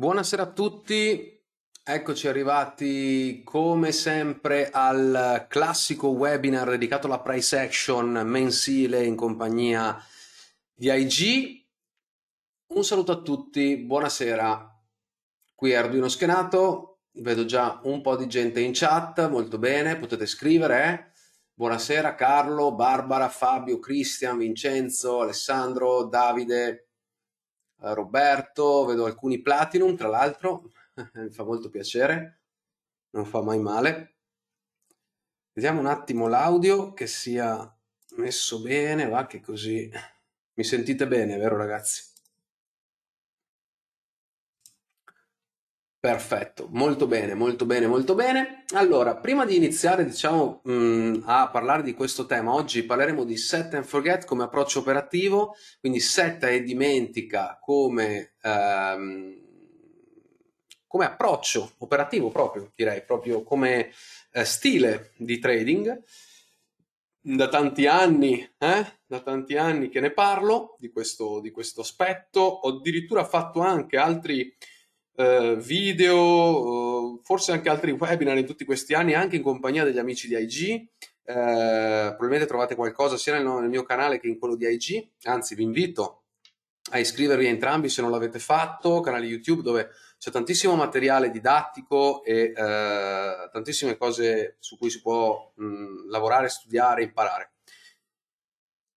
Buonasera a tutti, eccoci arrivati come sempre al classico webinar dedicato alla price action mensile in compagnia di IG. Un saluto a tutti, buonasera, qui è Arduino Schenato, vedo già un po' di gente in chat, molto bene, potete scrivere. Eh? Buonasera Carlo, Barbara, Fabio, Cristian, Vincenzo, Alessandro, Davide, Roberto, vedo alcuni Platinum, tra l'altro, mi fa molto piacere, non fa mai male. Vediamo un attimo l'audio che sia messo bene, va che così mi sentite bene, vero ragazzi? Perfetto, molto bene, molto bene, molto bene. Allora, prima di iniziare, diciamo, mh, mm, a parlare di questo tema, oggi parleremo di set and forget come approccio operativo, quindi set e dimentica come, ehm, come approccio operativo proprio, direi, proprio come eh, stile di trading. Da tanti anni, eh? da tanti anni che ne parlo di questo, di questo aspetto, ho addirittura fatto anche altri eh, video, eh, forse anche altri webinar in tutti questi anni, anche in compagnia degli amici di IG. Eh, probabilmente trovate qualcosa sia nel, nel mio canale che in quello di IG, anzi vi invito a iscrivervi a entrambi se non l'avete fatto, canale YouTube dove c'è tantissimo materiale didattico e eh, tantissime cose su cui si può mh, lavorare, studiare, imparare.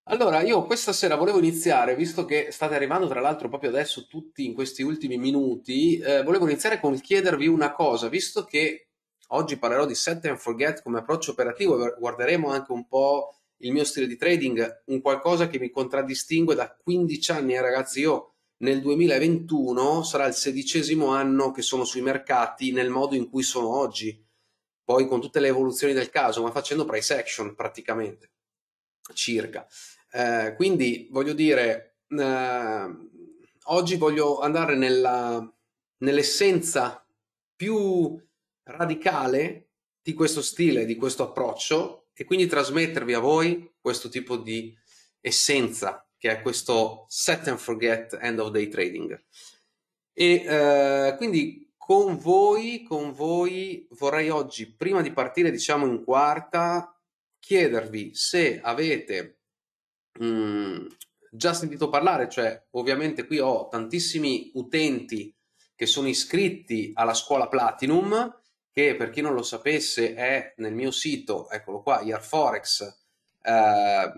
Allora, io questa sera volevo iniziare, visto che state arrivando tra l'altro proprio adesso tutti in questi ultimi minuti, eh, volevo iniziare con chiedervi una cosa, visto che oggi parlerò di set and forget come approccio operativo guarderemo anche un po' il mio stile di trading, un qualcosa che mi contraddistingue da 15 anni, eh, ragazzi, io nel 2021 sarà il sedicesimo anno che sono sui mercati nel modo in cui sono oggi, poi con tutte le evoluzioni del caso, ma facendo price action praticamente circa. Eh, quindi voglio dire, eh, oggi voglio andare nella, nell'essenza più radicale di questo stile, di questo approccio e quindi trasmettervi a voi questo tipo di essenza che è questo set and forget end of day trading. E eh, quindi con voi, con voi vorrei oggi, prima di partire diciamo in quarta, chiedervi se avete Mhmm, già sentito parlare, cioè ovviamente qui ho tantissimi utenti che sono iscritti alla scuola Platinum, che per chi non lo sapesse è nel mio sito, eccolo qua, IarForex, eh,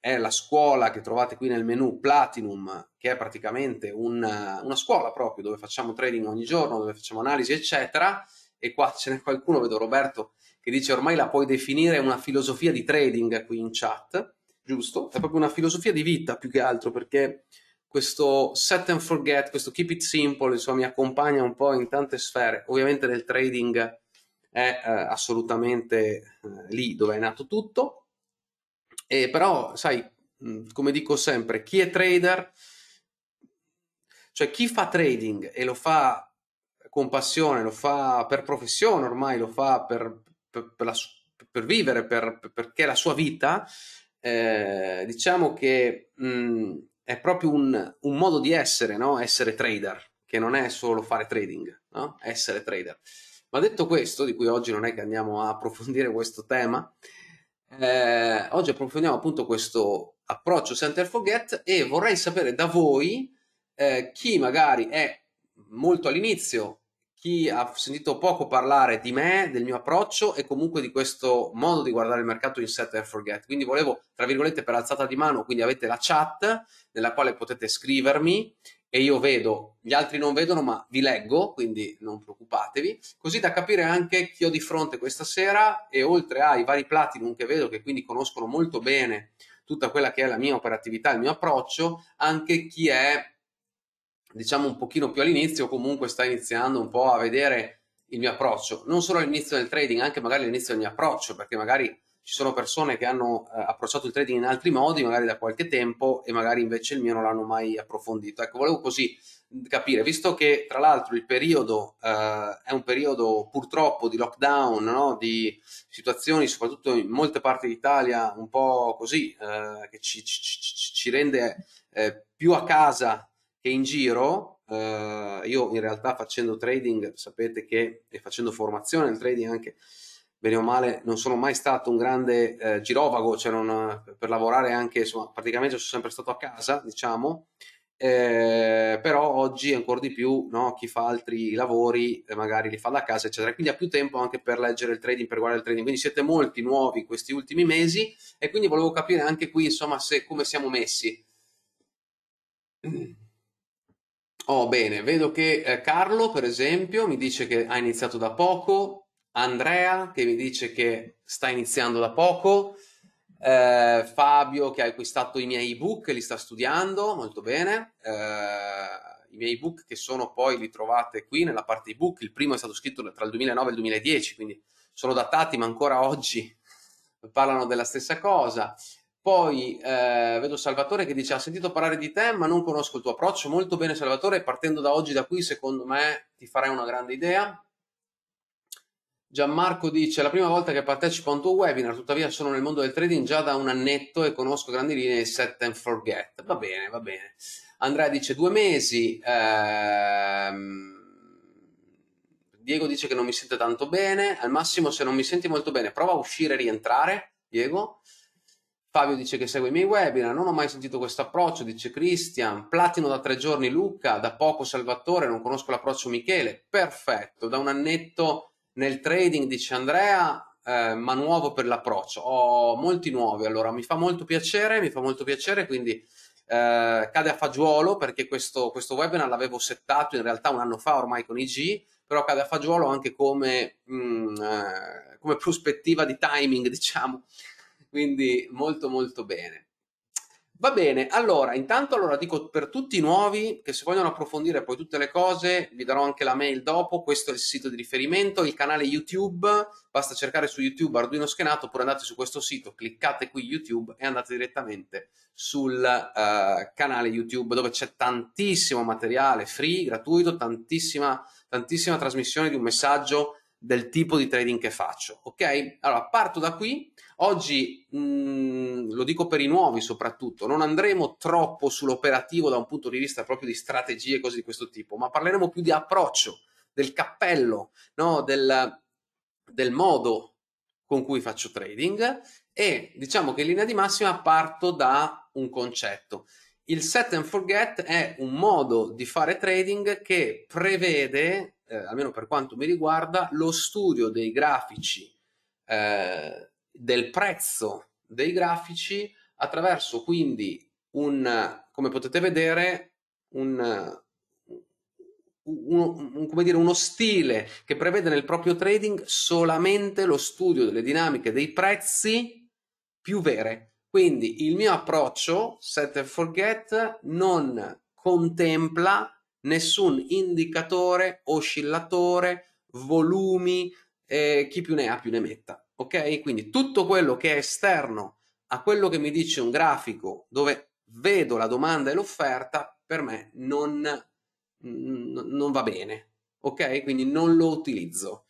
è la scuola che trovate qui nel menu Platinum, che è praticamente una, una scuola proprio dove facciamo trading ogni giorno, dove facciamo analisi, eccetera. E qua ce n'è qualcuno, vedo Roberto, che dice ormai la puoi definire una filosofia di trading qui in chat giusto, è proprio una filosofia di vita più che altro perché questo set and forget, questo keep it simple, insomma, mi accompagna un po' in tante sfere. Ovviamente nel trading è eh, assolutamente eh, lì dove è nato tutto, e però, sai, mm, come dico sempre, chi è trader, cioè chi fa trading e lo fa con passione, lo fa per professione ormai, lo fa per, per, per, la, per vivere, perché è la sua vita, eh, diciamo che mh, mm, è proprio un, un, modo di essere, no? essere trader, che non è solo fare trading, no? essere trader. Ma detto questo, di cui oggi non è che andiamo a approfondire questo tema, eh, oggi approfondiamo appunto questo approccio Center Forget e vorrei sapere da voi eh, chi magari è molto all'inizio chi ha sentito poco parlare di me, del mio approccio e comunque di questo modo di guardare il mercato in set and forget. Quindi volevo, tra virgolette, per alzata di mano, quindi avete la chat nella quale potete scrivermi e io vedo, gli altri non vedono ma vi leggo, quindi non preoccupatevi, così da capire anche chi ho di fronte questa sera e oltre ai vari platinum che vedo che quindi conoscono molto bene tutta quella che è la mia operatività, il mio approccio, anche chi è diciamo un pochino più all'inizio, comunque sta iniziando un po' a vedere il mio approccio, non solo all'inizio del trading, anche magari all'inizio del mio approccio, perché magari ci sono persone che hanno eh, approcciato il trading in altri modi, magari da qualche tempo, e magari invece il mio non l'hanno mai approfondito. Ecco, volevo così mm, capire, visto che tra l'altro il periodo eh, è un periodo purtroppo di lockdown, no? di situazioni soprattutto in molte parti d'Italia un po' così, eh, che ci, ci, ci rende eh, più a casa che in giro eh, io in realtà facendo trading sapete che e facendo formazione nel trading anche bene o male non sono mai stato un grande eh, girovago cioè non, per lavorare anche insomma praticamente sono sempre stato a casa diciamo eh, però oggi ancora di più no, chi fa altri lavori eh, magari li fa da casa eccetera quindi ha più tempo anche per leggere il trading per guardare il trading quindi siete molti nuovi questi ultimi mesi e quindi volevo capire anche qui insomma se, come siamo messi Oh, bene, vedo che eh, Carlo, per esempio, mi dice che ha iniziato da poco, Andrea che mi dice che sta iniziando da poco, eh, Fabio che ha acquistato i miei ebook, li sta studiando, molto bene. Eh, i miei ebook che sono poi li trovate qui nella parte ebook, il primo è stato scritto tra il 2009 e il 2010, quindi sono datati ma ancora oggi parlano della stessa cosa. Poi eh, vedo Salvatore che dice: Ha sentito parlare di te, ma non conosco il tuo approccio. Molto bene, Salvatore. Partendo da oggi, da qui, secondo me ti farei una grande idea. Gianmarco dice: La prima volta che partecipo a un tuo webinar, tuttavia sono nel mondo del trading già da un annetto e conosco grandi linee set and forget. Va bene, va bene. Andrea dice: Due mesi. Ehm... Diego dice che non mi sente tanto bene. Al massimo, se non mi senti molto bene, prova a uscire e rientrare, Diego. Fabio dice che segue i miei webinar, non ho mai sentito questo approccio, dice Cristian, platino da tre giorni Luca, da poco Salvatore, non conosco l'approccio Michele, perfetto, da un annetto nel trading dice Andrea, eh, ma nuovo per l'approccio, ho molti nuovi, allora mi fa molto piacere, mi fa molto piacere, quindi eh, cade a fagiolo perché questo, questo webinar l'avevo settato in realtà un anno fa ormai con IG, però cade a fagiolo anche come, mh, mm, eh, come prospettiva di timing, diciamo quindi molto molto bene. Va bene, allora, intanto allora dico per tutti i nuovi che se vogliono approfondire poi tutte le cose, vi darò anche la mail dopo, questo è il sito di riferimento, il canale YouTube, basta cercare su YouTube Arduino Schenato, oppure andate su questo sito, cliccate qui YouTube e andate direttamente sul uh, canale YouTube dove c'è tantissimo materiale free, gratuito, tantissima, tantissima trasmissione di un messaggio del tipo di trading che faccio. Ok? Allora parto da qui. Oggi mh, mm, lo dico per i nuovi soprattutto, non andremo troppo sull'operativo da un punto di vista proprio di strategie e cose di questo tipo, ma parleremo più di approccio, del cappello, no? del, del modo con cui faccio trading e diciamo che in linea di massima parto da un concetto il set and forget è un modo di fare trading che prevede, eh, almeno per quanto mi riguarda, lo studio dei grafici, eh, del prezzo dei grafici attraverso quindi un, come potete vedere, un, uno, un, dire, uno, stile che prevede nel proprio trading solamente lo studio delle dinamiche dei prezzi più vere. Quindi il mio approccio set and forget non contempla nessun indicatore, oscillatore, volumi, eh, chi più ne ha più ne metta. Ok? Quindi tutto quello che è esterno a quello che mi dice un grafico dove vedo la domanda e l'offerta, per me non, non va bene. Ok? Quindi non lo utilizzo.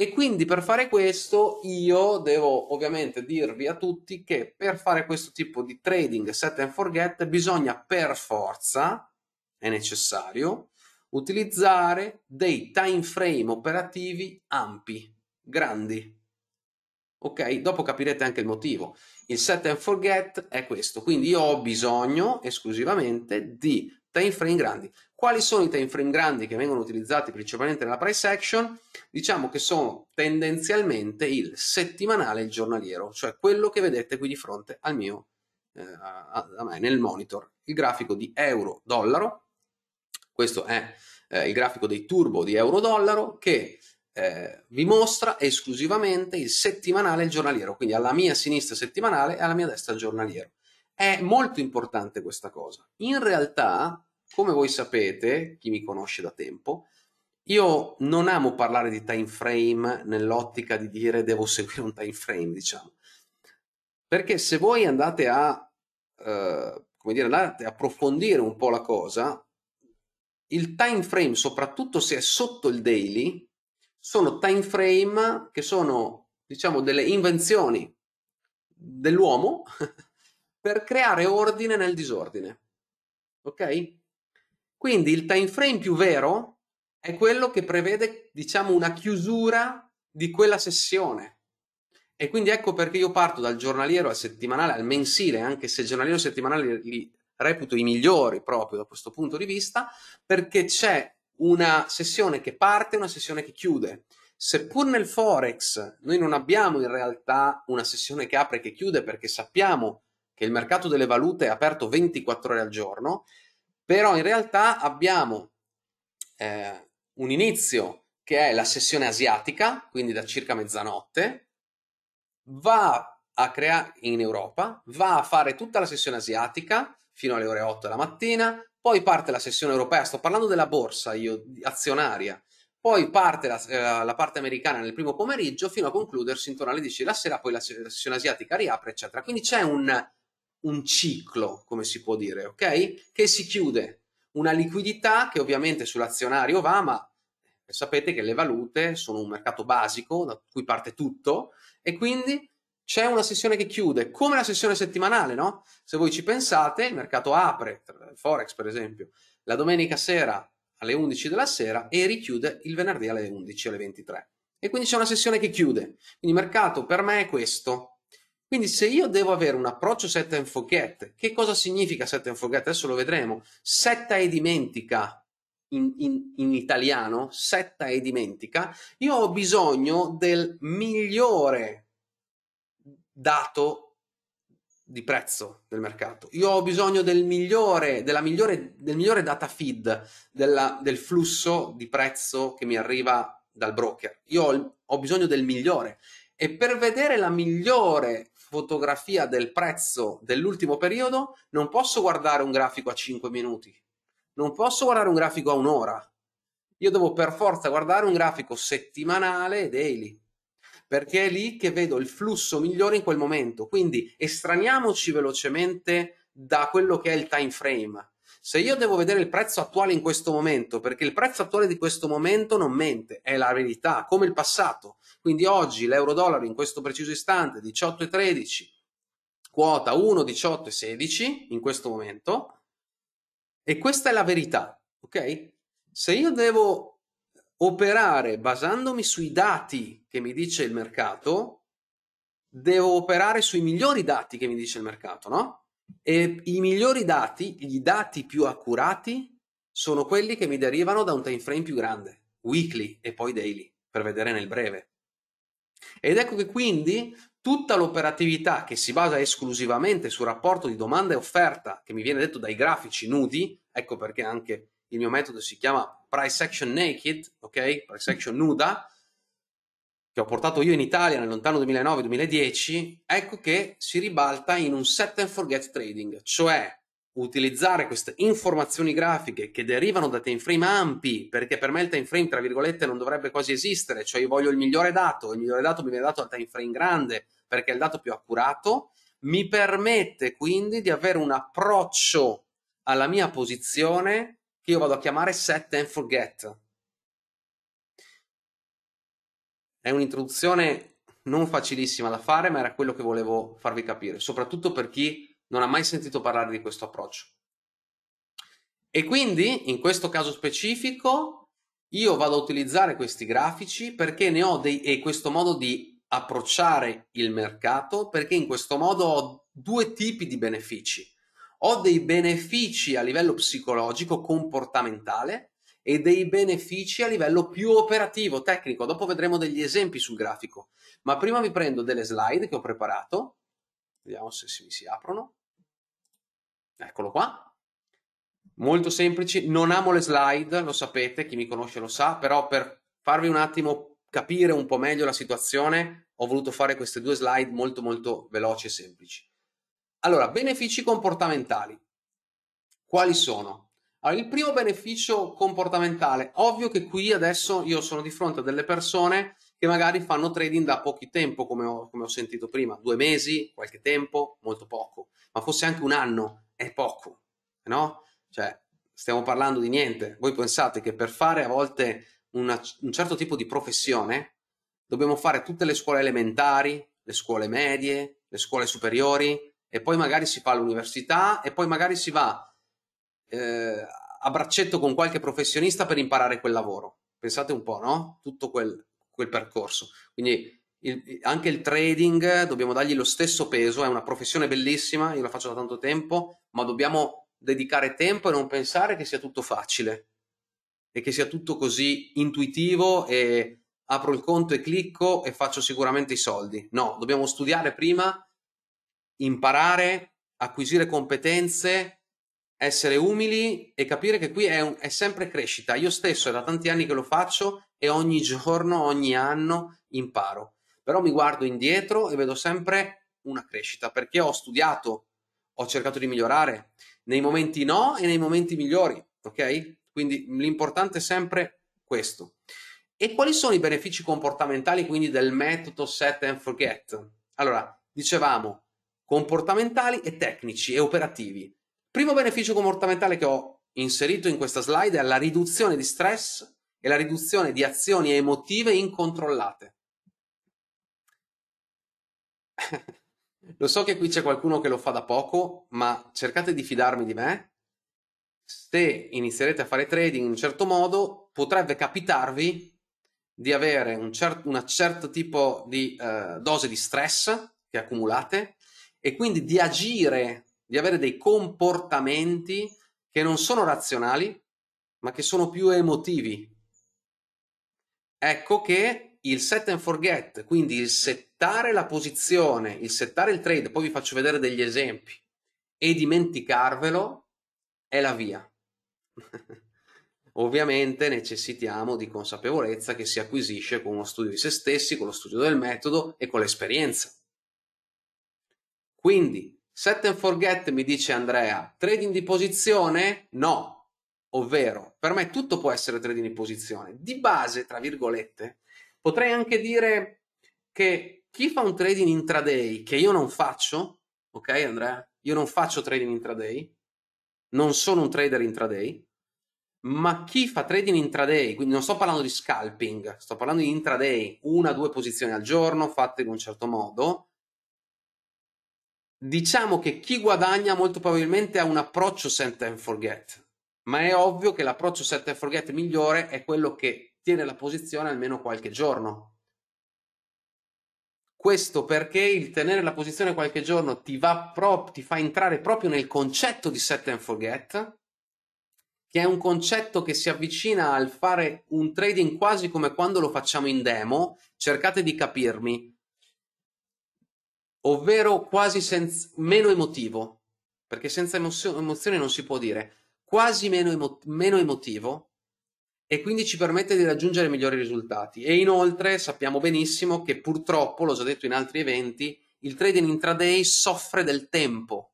E quindi per fare questo io devo ovviamente dirvi a tutti che per fare questo tipo di trading set and forget bisogna per forza, è necessario, utilizzare dei time frame operativi ampi, grandi. Ok, dopo capirete anche il motivo. Il set and forget è questo, quindi io ho bisogno esclusivamente di time frame grandi. Quali sono i time frame grandi che vengono utilizzati principalmente nella price action? Diciamo che sono tendenzialmente il settimanale e il giornaliero, cioè quello che vedete qui di fronte al mio, eh, a, a me, nel monitor. Il grafico di euro-dollaro, questo è eh, il grafico dei turbo di euro-dollaro che eh, vi mostra esclusivamente il settimanale e il giornaliero, quindi alla mia sinistra settimanale e alla mia destra giornaliero. È molto importante questa cosa. In realtà, come voi sapete, chi mi conosce da tempo, io non amo parlare di time frame nell'ottica di dire devo seguire un time frame, diciamo. Perché se voi andate a, eh, come dire, andate a approfondire un po' la cosa, il time frame, soprattutto se è sotto il daily, sono time frame che sono, diciamo, delle invenzioni dell'uomo per creare ordine nel disordine. Ok? Quindi il time frame più vero è quello che prevede, diciamo, una chiusura di quella sessione. E quindi ecco perché io parto dal giornaliero al settimanale, al mensile, anche se giornaliero e settimanale li reputo i migliori proprio da questo punto di vista, perché c'è una sessione che parte e una sessione che chiude. Seppur nel Forex noi non abbiamo in realtà una sessione che apre e che chiude perché sappiamo che che il mercato delle valute è aperto 24 ore al giorno, però in realtà abbiamo eh, un inizio che è la sessione asiatica, quindi da circa mezzanotte, va a creare in Europa, va a fare tutta la sessione asiatica fino alle ore 8 della mattina, poi parte la sessione europea, sto parlando della borsa io, azionaria, poi parte la, eh, la, parte americana nel primo pomeriggio fino a concludersi intorno alle 10 della sera, poi la sessione asiatica riapre, eccetera. Quindi c'è un un ciclo, come si può dire, ok? Che si chiude. Una liquidità che ovviamente sull'azionario va, ma sapete che le valute sono un mercato basico da cui parte tutto e quindi c'è una sessione che chiude, come la sessione settimanale, no? Se voi ci pensate, il mercato apre, il Forex per esempio, la domenica sera alle 11 della sera e richiude il venerdì alle 11, alle 23. E quindi c'è una sessione che chiude. Quindi mercato per me è questo, quindi se io devo avere un approccio set and forget, che cosa significa set and forget? Adesso lo vedremo. Setta e dimentica in, in, in italiano, setta e dimentica, io ho bisogno del migliore dato di prezzo del mercato. Io ho bisogno del migliore, della migliore, del migliore data feed della, del flusso di prezzo che mi arriva dal broker. Io ho, ho, bisogno del migliore e per vedere la migliore fotografia del prezzo dell'ultimo periodo, non posso guardare un grafico a 5 minuti, non posso guardare un grafico a un'ora. Io devo per forza guardare un grafico settimanale e daily, perché è lì che vedo il flusso migliore in quel momento. Quindi estraniamoci velocemente da quello che è il time frame. Se io devo vedere il prezzo attuale in questo momento, perché il prezzo attuale di questo momento non mente, è la verità, come il passato. Quindi oggi l'euro-dollaro in questo preciso istante 18,13, quota 1,18,16 in questo momento. E questa è la verità, ok? Se io devo operare basandomi sui dati che mi dice il mercato, devo operare sui migliori dati che mi dice il mercato, no? E i migliori dati, i dati più accurati, sono quelli che mi derivano da un time frame più grande, weekly e poi daily, per vedere nel breve. Ed ecco che quindi tutta l'operatività che si basa esclusivamente sul rapporto di domanda e offerta, che mi viene detto dai grafici nudi, ecco perché anche il mio metodo si chiama price action naked, ok? Price action nuda, che ho portato io in Italia nel lontano 2009-2010, ecco che si ribalta in un set and forget trading, cioè utilizzare queste informazioni grafiche che derivano da time frame ampi, perché per me il time frame, tra virgolette, non dovrebbe quasi esistere, cioè io voglio il migliore dato, il migliore dato mi viene dato dal time frame grande, perché è il dato più accurato, mi permette quindi di avere un approccio alla mia posizione che io vado a chiamare set and forget. È un'introduzione non facilissima da fare, ma era quello che volevo farvi capire, soprattutto per chi non ha mai sentito parlare di questo approccio. E quindi, in questo caso specifico, io vado a utilizzare questi grafici perché ne ho dei, e questo modo di approcciare il mercato, perché in questo modo ho due tipi di benefici. Ho dei benefici a livello psicologico, comportamentale, e dei benefici a livello più operativo, tecnico. Dopo vedremo degli esempi sul grafico. Ma prima vi prendo delle slide che ho preparato. Vediamo se si, si aprono. Eccolo qua. Molto semplice, non amo le slide, lo sapete, chi mi conosce lo sa, però per farvi un attimo capire un po' meglio la situazione ho voluto fare queste due slide molto molto veloci e semplici. Allora, benefici comportamentali. Quali sono? Allora, il primo beneficio comportamentale, ovvio che qui adesso io sono di fronte a delle persone che magari fanno trading da pochi tempo, come ho, come ho sentito prima, due mesi, qualche tempo, molto poco, ma forse anche un anno, è poco, no? Cioè, stiamo parlando di niente. Voi pensate che per fare a volte una, un certo tipo di professione dobbiamo fare tutte le scuole elementari, le scuole medie, le scuole superiori e poi magari si fa all'università e poi magari si va eh, a braccetto con qualche professionista per imparare quel lavoro. Pensate un po', no? Tutto quel, quel percorso. Quindi il, anche il trading dobbiamo dargli lo stesso peso, è una professione bellissima, io la faccio da tanto tempo, ma dobbiamo dedicare tempo e non pensare che sia tutto facile e che sia tutto così intuitivo e apro il conto e clicco e faccio sicuramente i soldi. No, dobbiamo studiare prima, imparare, acquisire competenze, essere umili e capire che qui è, un, è sempre crescita. Io stesso è da tanti anni che lo faccio e ogni giorno, ogni anno imparo però mi guardo indietro e vedo sempre una crescita perché ho studiato, ho cercato di migliorare nei momenti no e nei momenti migliori, ok? Quindi l'importante è sempre questo. E quali sono i benefici comportamentali quindi del metodo set and forget? Allora, dicevamo comportamentali e tecnici e operativi. Primo beneficio comportamentale che ho inserito in questa slide è la riduzione di stress e la riduzione di azioni emotive incontrollate. Lo so che qui c'è qualcuno che lo fa da poco, ma cercate di fidarmi di me. Se inizierete a fare trading in un certo modo, potrebbe capitarvi di avere un, cer- una certo tipo di eh, dose di stress che accumulate e quindi di agire, di avere dei comportamenti che non sono razionali, ma che sono più emotivi. Ecco che il set and forget, quindi il settare la posizione, il settare il trade, poi vi faccio vedere degli esempi, e dimenticarvelo è la via. Ovviamente necessitiamo di consapevolezza che si acquisisce con uno studio di se stessi, con lo studio del metodo e con l'esperienza. Quindi, set and forget mi dice Andrea, trading di posizione? No. Ovvero, per me tutto può essere trading di posizione. Di base, tra virgolette, Potrei anche dire che chi fa un trading intraday, che io non faccio, ok Andrea? Io non faccio trading intraday, non sono un trader intraday, ma chi fa trading intraday, quindi non sto parlando di scalping, sto parlando di intraday, una o due posizioni al giorno fatte in un certo modo, diciamo che chi guadagna molto probabilmente ha un approccio set and forget, ma è ovvio che l'approccio set and forget migliore è quello che tiene la posizione almeno qualche giorno. Questo perché il tenere la posizione qualche giorno ti, pro- ti fa entrare proprio nel concetto di set and forget, che è un concetto che si avvicina al fare un trading quasi come quando lo facciamo in demo. Cercate di capirmi, ovvero quasi senz- meno emotivo, perché senza emozio- emozioni non si può dire, quasi meno, emo- meno emotivo, e quindi ci permette di raggiungere migliori risultati. E inoltre sappiamo benissimo che purtroppo, l'ho già detto in altri eventi, il trading intraday soffre del tempo.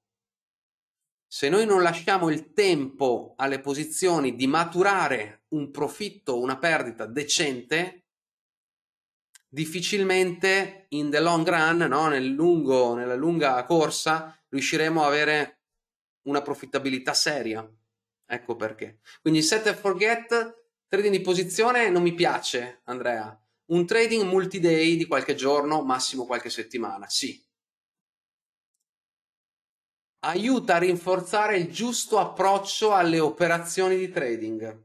Se noi non lasciamo il tempo alle posizioni di maturare un profitto, una perdita decente, difficilmente in the long run, no? Nel lungo, nella lunga corsa, riusciremo a avere una profittabilità seria. Ecco perché. Quindi set and forget Trading di posizione non mi piace, Andrea. Un trading multi-day di qualche giorno, massimo qualche settimana, sì. Aiuta a rinforzare il giusto approccio alle operazioni di trading.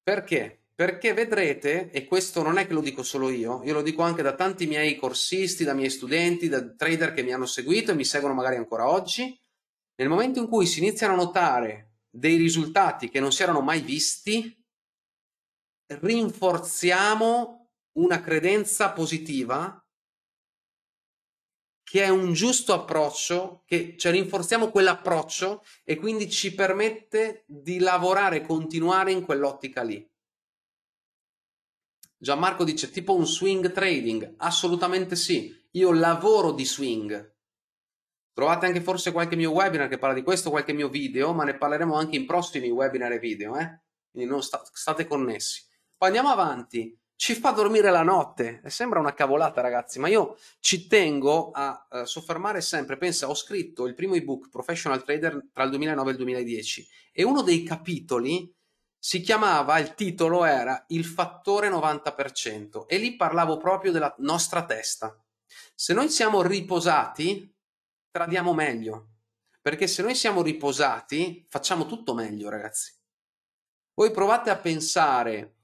Perché? Perché vedrete, e questo non è che lo dico solo io, io lo dico anche da tanti miei corsisti, da miei studenti, da trader che mi hanno seguito e mi seguono magari ancora oggi, nel momento in cui si iniziano a notare dei risultati che non si erano mai visti, rinforziamo una credenza positiva che è un giusto approccio, che, cioè rinforziamo quell'approccio e quindi ci permette di lavorare, continuare in quell'ottica lì. Gianmarco dice tipo un swing trading, assolutamente sì, io lavoro di swing. Trovate anche forse qualche mio webinar che parla di questo, qualche mio video, ma ne parleremo anche in prossimi webinar e video, eh? quindi state connessi andiamo avanti, ci fa dormire la notte. E eh, sembra una cavolata, ragazzi, ma io ci tengo a uh, soffermare sempre. Pensa, ho scritto il primo ebook Professional Trader tra il 2009 e il 2010 e uno dei capitoli si chiamava, il titolo era Il fattore 90% e lì parlavo proprio della nostra testa. Se noi siamo riposati, tradiamo meglio, perché se noi siamo riposati, facciamo tutto meglio, ragazzi. Voi provate a pensare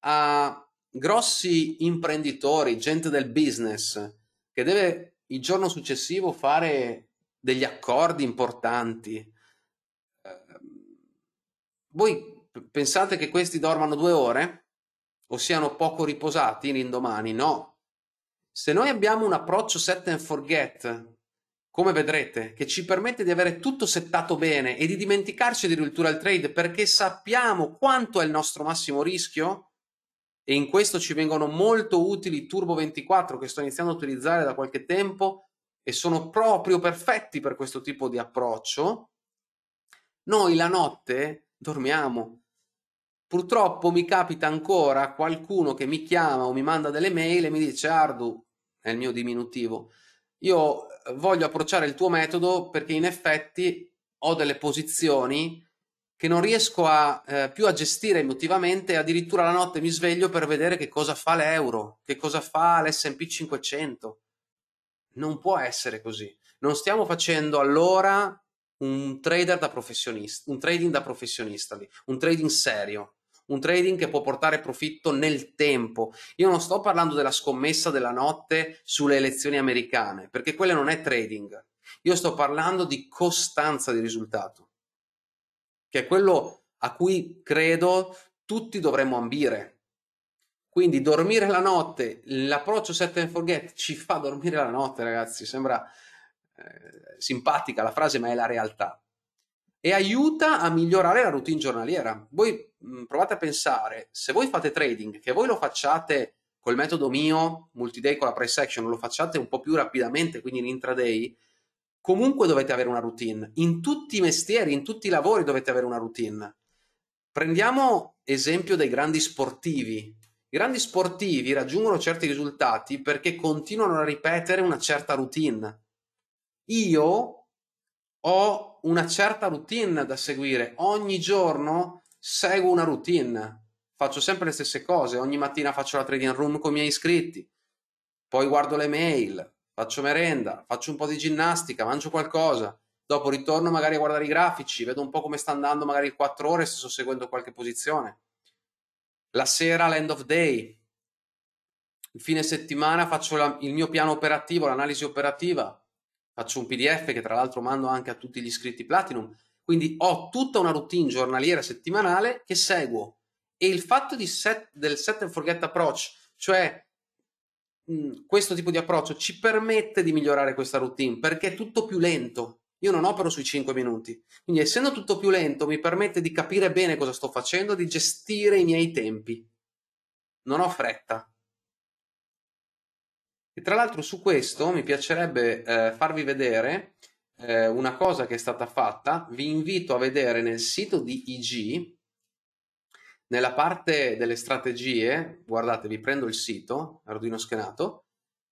a grossi imprenditori, gente del business, che deve il giorno successivo fare degli accordi importanti. Ehm, voi pensate che questi dormano due ore? O siano poco riposati l'indomani? No. Se noi abbiamo un approccio set and forget, come vedrete, che ci permette di avere tutto settato bene e di dimenticarci addirittura il trade perché sappiamo quanto è il nostro massimo rischio, e in questo ci vengono molto utili Turbo 24 che sto iniziando a utilizzare da qualche tempo e sono proprio perfetti per questo tipo di approccio. Noi la notte dormiamo. Purtroppo mi capita ancora qualcuno che mi chiama o mi manda delle mail e mi dice Ardu, è il mio diminutivo, io voglio approcciare il tuo metodo perché in effetti ho delle posizioni che non riesco a, eh, più a gestire emotivamente, addirittura la notte mi sveglio per vedere che cosa fa l'euro, che cosa fa l'SP 500. Non può essere così. Non stiamo facendo allora un trader da professionista, un trading da professionista, un trading serio, un trading che può portare profitto nel tempo. Io non sto parlando della scommessa della notte sulle elezioni americane, perché quello non è trading. Io sto parlando di costanza di risultato che è quello a cui credo tutti dovremmo ambire. Quindi dormire la notte, l'approccio set and forget ci fa dormire la notte, ragazzi, sembra eh, simpatica la frase, ma è la realtà. E aiuta a migliorare la routine giornaliera. Voi mh, mm, provate a pensare, se voi fate trading, che voi lo facciate col metodo mio, multiday con la price action, lo facciate un po' più rapidamente, quindi in intraday, comunque dovete avere una routine. In tutti i mestieri, in tutti i lavori dovete avere una routine. Prendiamo esempio dei grandi sportivi. I grandi sportivi raggiungono certi risultati perché continuano a ripetere una certa routine. Io ho una certa routine da seguire. Ogni giorno seguo una routine. Faccio sempre le stesse cose. Ogni mattina faccio la trading room con i miei iscritti. Poi guardo le mail, faccio merenda, faccio un po' di ginnastica, mangio qualcosa, dopo ritorno magari a guardare i grafici, vedo un po' come sta andando magari 4 ore se sto seguendo qualche posizione. La sera l'end of day, il fine settimana faccio la, il mio piano operativo, l'analisi operativa, faccio un PDF che tra l'altro mando anche a tutti gli iscritti Platinum, quindi ho tutta una routine giornaliera settimanale che seguo e il fatto set, del set and forget approach, cioè Mm, questo tipo di approccio ci permette di migliorare questa routine perché è tutto più lento. Io non opero sui 5 minuti, quindi essendo tutto più lento mi permette di capire bene cosa sto facendo, di gestire i miei tempi. Non ho fretta. E tra l'altro su questo mi piacerebbe eh, farvi vedere eh, una cosa che è stata fatta. Vi invito a vedere nel sito di IG nella parte delle strategie, guardate, vi prendo il sito, Arduino Schenato,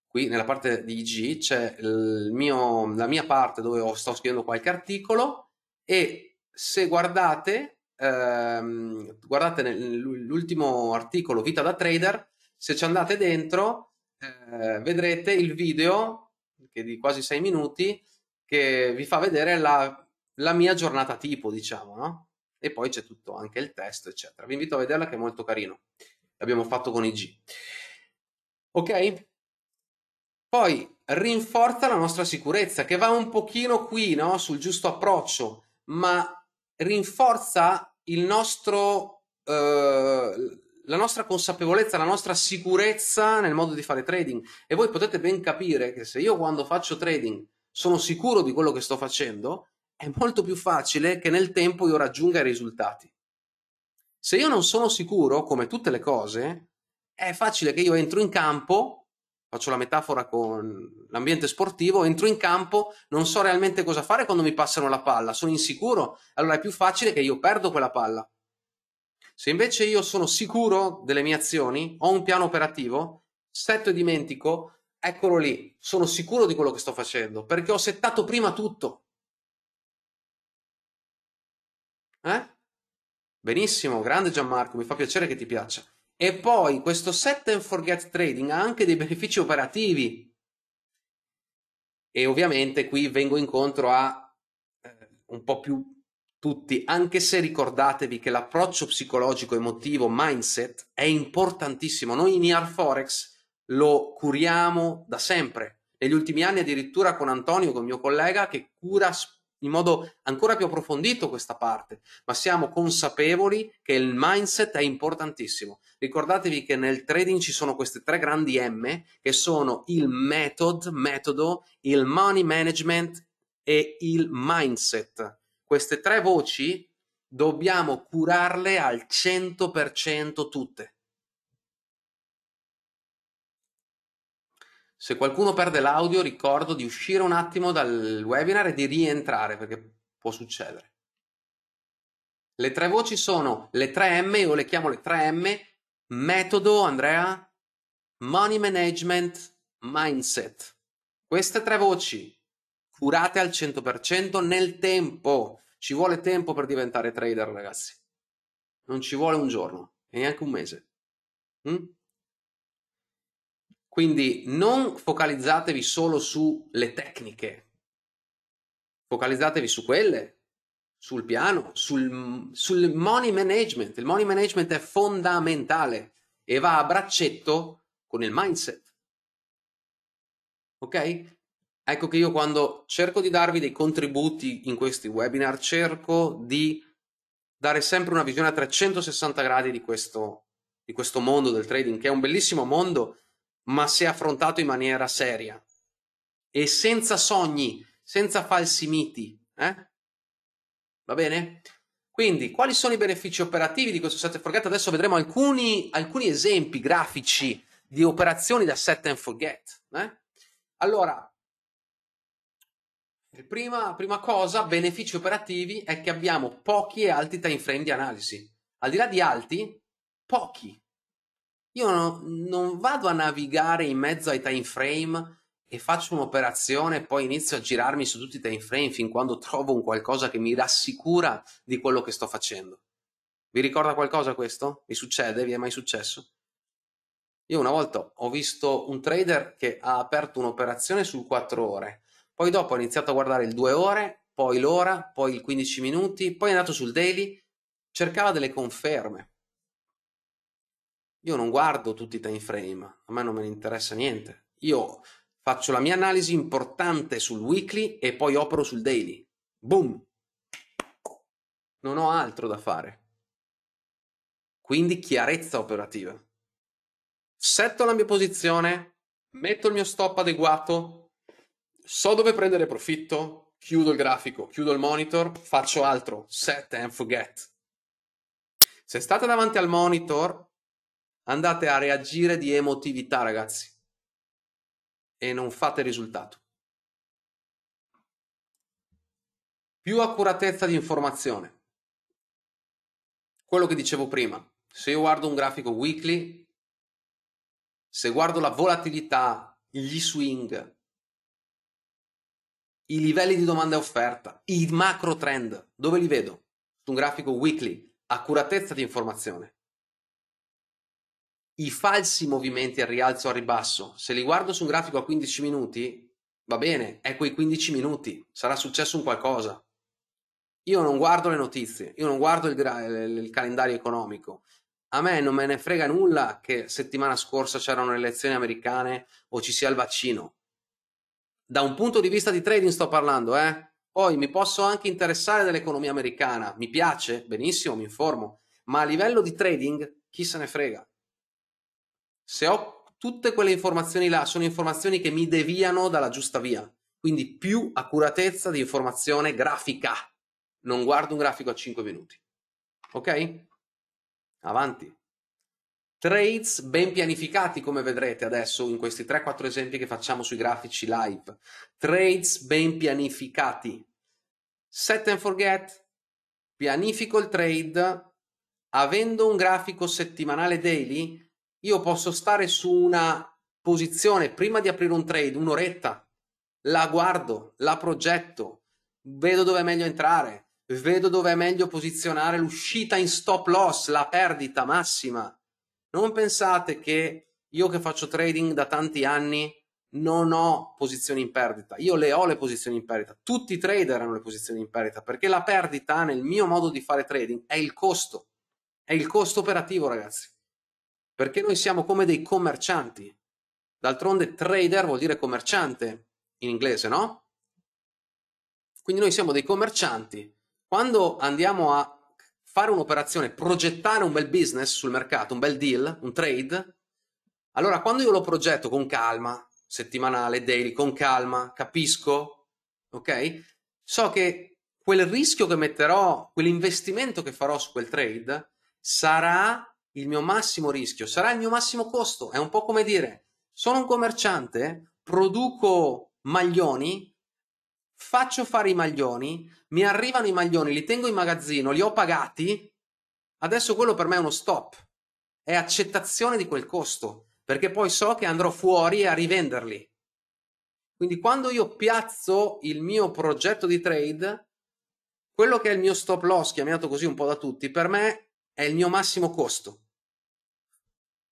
qui nella parte di IG c'è mio, la mia parte dove sto scrivendo qualche articolo e se guardate, ehm, guardate l'ultimo articolo, Vita da Trader, se ci andate dentro eh, vedrete il video che è di quasi sei minuti che vi fa vedere la, la mia giornata tipo, diciamo, no? e poi c'è tutto anche il testo, eccetera. Vi invito a vederla che è molto carino. L'abbiamo fatto con i G. Ok? Poi rinforza la nostra sicurezza, che va un pochino qui, no? Sul giusto approccio, ma rinforza il nostro... Eh, la nostra consapevolezza, la nostra sicurezza nel modo di fare trading. E voi potete ben capire che se io quando faccio trading sono sicuro di quello che sto facendo, è molto più facile che nel tempo io raggiunga i risultati. Se io non sono sicuro, come tutte le cose, è facile che io entro in campo, faccio la metafora con l'ambiente sportivo, entro in campo, non so realmente cosa fare quando mi passano la palla, sono insicuro, allora è più facile che io perdo quella palla. Se invece io sono sicuro delle mie azioni, ho un piano operativo, setto e dimentico, eccolo lì, sono sicuro di quello che sto facendo, perché ho settato prima tutto. Eh? Benissimo, grande Gianmarco, mi fa piacere che ti piaccia. E poi questo set and forget trading ha anche dei benefici operativi. E ovviamente qui vengo incontro a eh, un po' più tutti, anche se ricordatevi che l'approccio psicologico, emotivo, mindset è importantissimo. Noi in IR Forex lo curiamo da sempre. Negli ultimi anni addirittura con Antonio, con mio collega, che cura spesso in modo ancora più approfondito questa parte, ma siamo consapevoli che il mindset è importantissimo. Ricordatevi che nel trading ci sono queste tre grandi M che sono il method, metodo, il money management e il mindset. Queste tre voci dobbiamo curarle al 100% tutte. Se qualcuno perde l'audio, ricordo di uscire un attimo dal webinar e di rientrare perché può succedere. Le tre voci sono le 3M, io le chiamo le 3M, metodo, Andrea, money management, mindset. Queste tre voci curate al 100% nel tempo. Ci vuole tempo per diventare trader, ragazzi. Non ci vuole un giorno e neanche un mese. Mm? Quindi non focalizzatevi solo sulle tecniche, focalizzatevi su quelle, sul piano, sul, sul money management. Il money management è fondamentale e va a braccetto con il mindset. Ok? Ecco che io quando cerco di darvi dei contributi in questi webinar, cerco di dare sempre una visione a 360 gradi di questo, di questo mondo del trading, che è un bellissimo mondo ma se affrontato in maniera seria e senza sogni, senza falsi miti. Eh? Va bene? Quindi, quali sono i benefici operativi di questo set and forget? Adesso vedremo alcuni, alcuni esempi grafici di operazioni da set and forget. Eh? Allora, prima, prima cosa, benefici operativi, è che abbiamo pochi e alti time frame di analisi. Al di là di alti, pochi io no, non vado a navigare in mezzo ai time frame e faccio un'operazione e poi inizio a girarmi su tutti i time frame fin quando trovo un qualcosa che mi rassicura di quello che sto facendo. Vi ricorda qualcosa questo? Vi succede? Vi è mai successo? Io una volta ho visto un trader che ha aperto un'operazione sul 4 ore, poi dopo ha iniziato a guardare il 2 ore, poi l'ora, poi il 15 minuti, poi è andato sul daily, cercava delle conferme. Io non guardo tutti i time frame, a me non me ne interessa niente. Io faccio la mia analisi importante sul weekly e poi opero sul daily. Boom! Non ho altro da fare. Quindi chiarezza operativa. Setto la mia posizione, metto il mio stop adeguato, so dove prendere profitto, chiudo il grafico, chiudo il monitor, faccio altro, set and forget. Se state davanti al monitor, andate a reagire di emotività, ragazzi, e non fate risultato. Più accuratezza di informazione. Quello che dicevo prima, se io guardo un grafico weekly, se guardo la volatilità, gli swing, i livelli di domanda e offerta, i macro trend, dove li vedo? Su un grafico weekly, accuratezza di informazione i falsi movimenti al rialzo o al ribasso, se li guardo su un grafico a 15 minuti, va bene, è quei 15 minuti, sarà successo un qualcosa. Io non guardo le notizie, io non guardo il, il, il calendario economico. A me non me ne frega nulla che settimana scorsa c'erano le elezioni americane o ci sia il vaccino. Da un punto di vista di trading sto parlando, eh? Poi mi posso anche interessare dell'economia americana, mi piace, benissimo, mi informo, ma a livello di trading chi se ne frega? se ho tutte quelle informazioni là, sono informazioni che mi deviano dalla giusta via. Quindi più accuratezza di informazione grafica. Non guardo un grafico a 5 minuti. Ok? Avanti. Trades ben pianificati, come vedrete adesso in questi 3-4 esempi che facciamo sui grafici live. Trades ben pianificati. Set and forget, pianifico il trade avendo un grafico settimanale daily io posso stare su una posizione prima di aprire un trade un'oretta, la guardo, la progetto, vedo dove è meglio entrare, vedo dove è meglio posizionare l'uscita in stop loss, la perdita massima. Non pensate che io che faccio trading da tanti anni non ho posizioni in perdita, io le ho le posizioni in perdita, tutti i trader hanno le posizioni in perdita perché la perdita nel mio modo di fare trading è il costo, è il costo operativo ragazzi perché noi siamo come dei commercianti. D'altronde trader vuol dire commerciante in inglese, no? Quindi noi siamo dei commercianti. Quando andiamo a fare un'operazione, progettare un bel business sul mercato, un bel deal, un trade, allora quando io lo progetto con calma, settimanale, daily, con calma, capisco, ok? So che quel rischio che metterò, quell'investimento che farò su quel trade sarà il mio massimo rischio sarà il mio massimo costo. È un po' come dire, sono un commerciante, produco maglioni, faccio fare i maglioni, mi arrivano i maglioni, li tengo in magazzino, li ho pagati, adesso quello per me è uno stop, è accettazione di quel costo, perché poi so che andrò fuori a rivenderli. Quindi quando io piazzo il mio progetto di trade, quello che è il mio stop loss, chiamato così un po' da tutti, per me è il mio massimo costo.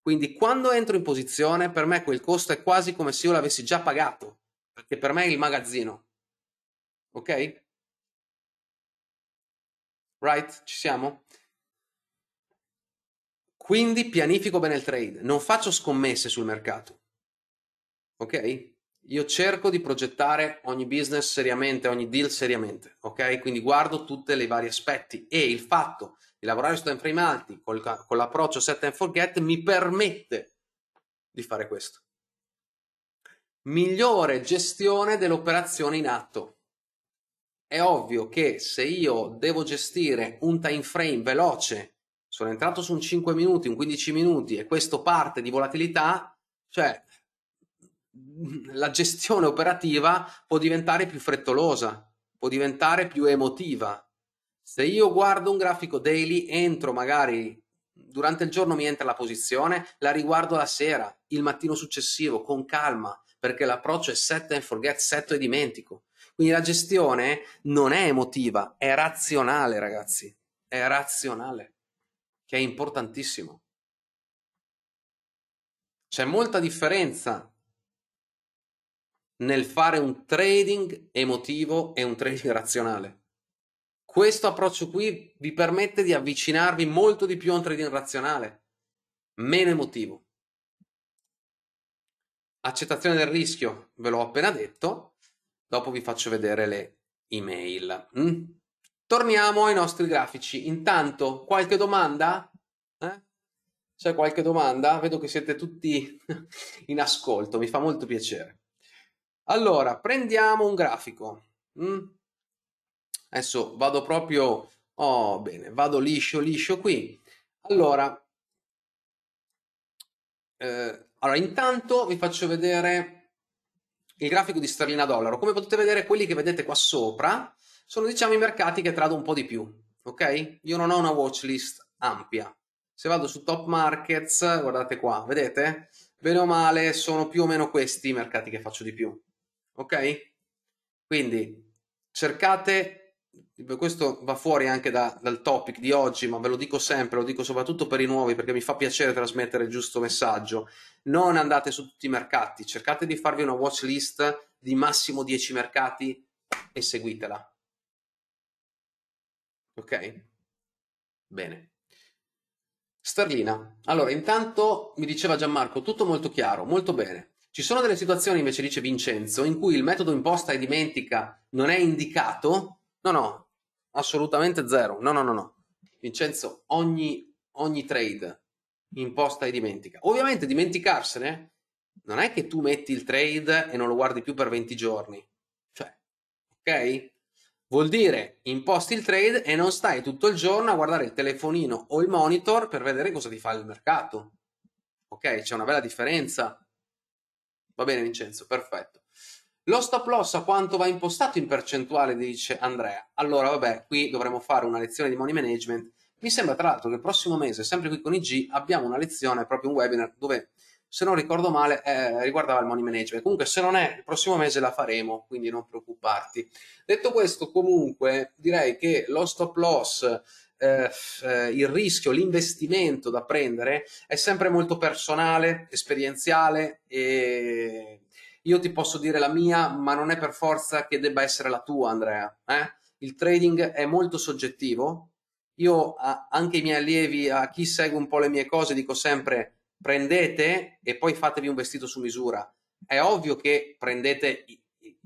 Quindi quando entro in posizione, per me quel costo è quasi come se io l'avessi già pagato, perché per me è il magazzino. Ok? Right? Ci siamo? Quindi pianifico bene il trade, non faccio scommesse sul mercato. Ok? Io cerco di progettare ogni business seriamente, ogni deal seriamente, ok? Quindi guardo tutti i vari aspetti e il fatto di lavorare su time frame alti col, con l'approccio set and forget mi permette di fare questo. Migliore gestione dell'operazione in atto. È ovvio che se io devo gestire un time frame veloce, sono entrato su un 5 minuti, un 15 minuti e questo parte di volatilità, cioè la gestione operativa può diventare più frettolosa, può diventare più emotiva, se io guardo un grafico daily, entro magari durante il giorno mi entra la posizione, la riguardo la sera, il mattino successivo, con calma, perché l'approccio è set and forget, set e dimentico. Quindi la gestione non è emotiva, è razionale, ragazzi. È razionale, che è importantissimo. C'è molta differenza nel fare un trading emotivo e un trading razionale. Questo approccio qui vi permette di avvicinarvi molto di più a un trading razionale, meno emotivo. Accettazione del rischio, ve l'ho appena detto, dopo vi faccio vedere le email. Mm? Torniamo ai nostri grafici. Intanto, qualche domanda? Eh? C'è qualche domanda? Vedo che siete tutti in ascolto, mi fa molto piacere. Allora, prendiamo un grafico. Mm? Adesso vado proprio, oh bene, vado liscio liscio qui. Allora, eh, allora intanto vi faccio vedere il grafico di sterlina dollaro. Come potete vedere quelli che vedete qua sopra sono diciamo i mercati che trado un po' di più, ok? Io non ho una watch list ampia. Se vado su top markets, guardate qua, vedete? Bene o male sono più o meno questi i mercati che faccio di più, ok? Quindi cercate questo va fuori anche da, dal topic di oggi, ma ve lo dico sempre, lo dico soprattutto per i nuovi perché mi fa piacere trasmettere il giusto messaggio. Non andate su tutti i mercati, cercate di farvi una watch list di massimo 10 mercati e seguitela. Ok? Bene. Sterlina. Allora, intanto mi diceva Gianmarco, tutto molto chiaro, molto bene. Ci sono delle situazioni, invece dice Vincenzo, in cui il metodo imposta e dimentica non è indicato No, no, assolutamente zero. No, no, no, no. Vincenzo, ogni, ogni trade imposta e dimentica. Ovviamente dimenticarsene non è che tu metti il trade e non lo guardi più per 20 giorni. Cioè, ok? Vuol dire imposti il trade e non stai tutto il giorno a guardare il telefonino o il monitor per vedere cosa ti fa il mercato. Ok? C'è una bella differenza. Va bene Vincenzo, perfetto. Lo stop loss a quanto va impostato in percentuale, dice Andrea. Allora, vabbè, qui dovremmo fare una lezione di money management. Mi sembra tra l'altro che il prossimo mese, sempre qui con IG, abbiamo una lezione, proprio un webinar, dove se non ricordo male eh, riguardava il money management. Comunque, se non è, il prossimo mese la faremo, quindi non preoccuparti. Detto questo, comunque, direi che lo stop loss. Eh, eh il rischio, l'investimento da prendere è sempre molto personale, esperienziale e io ti posso dire la mia, ma non è per forza che debba essere la tua, Andrea. Eh? Il trading è molto soggettivo. Io, anche ai miei allievi, a chi segue un po' le mie cose, dico sempre prendete e poi fatevi un vestito su misura. È ovvio che prendete il,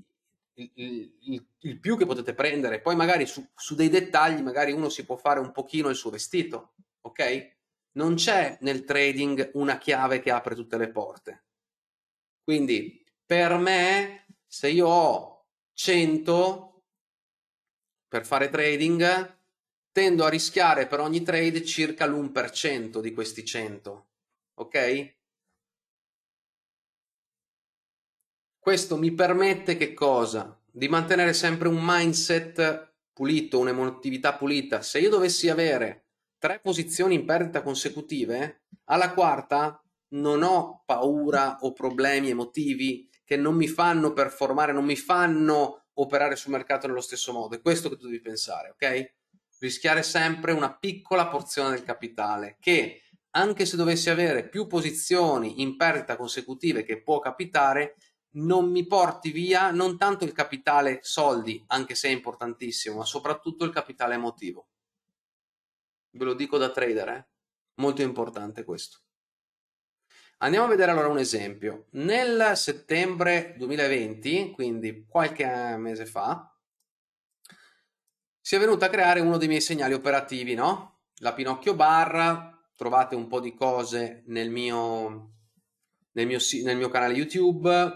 il, il, il più che potete prendere, poi magari su, su dei dettagli magari uno si può fare un pochino il suo vestito, ok? Non c'è nel trading una chiave che apre tutte le porte. Quindi per me, se io ho 100 per fare trading, tendo a rischiare per ogni trade circa l'1% di questi 100. Ok? Questo mi permette che cosa? Di mantenere sempre un mindset pulito, un'emotività pulita. Se io dovessi avere tre posizioni in perdita consecutive, alla quarta non ho paura o problemi emotivi che non mi fanno performare, non mi fanno operare sul mercato nello stesso modo. È questo che tu devi pensare, ok? Rischiare sempre una piccola porzione del capitale che anche se dovessi avere più posizioni in perdita consecutive che può capitare, non mi porti via non tanto il capitale soldi, anche se è importantissimo, ma soprattutto il capitale emotivo. Ve lo dico da trader, eh? molto importante questo. Andiamo a vedere allora un esempio. Nel settembre 2020, quindi qualche eh, mese fa, si è venuto a creare uno dei miei segnali operativi, no? La Pinocchio Bar, trovate un po' di cose nel mio, nel mio, nel mio canale YouTube,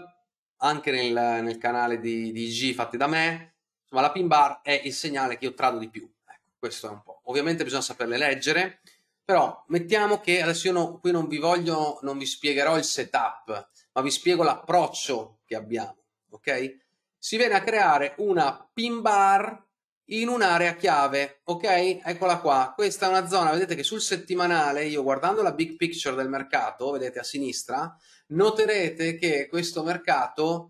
anche nel, nel canale di, di IG fatte da me. Insomma, la pin bar è il segnale che io trado di più. Ecco, questo è un po'. Ovviamente bisogna saperle leggere, però mettiamo che adesso io no, qui non vi voglio, non vi spiegherò il setup, ma vi spiego l'approccio che abbiamo, ok? Si viene a creare una pin bar in un'area chiave, ok? Eccola qua, questa è una zona, vedete che sul settimanale, io guardando la big picture del mercato, vedete a sinistra, noterete che questo mercato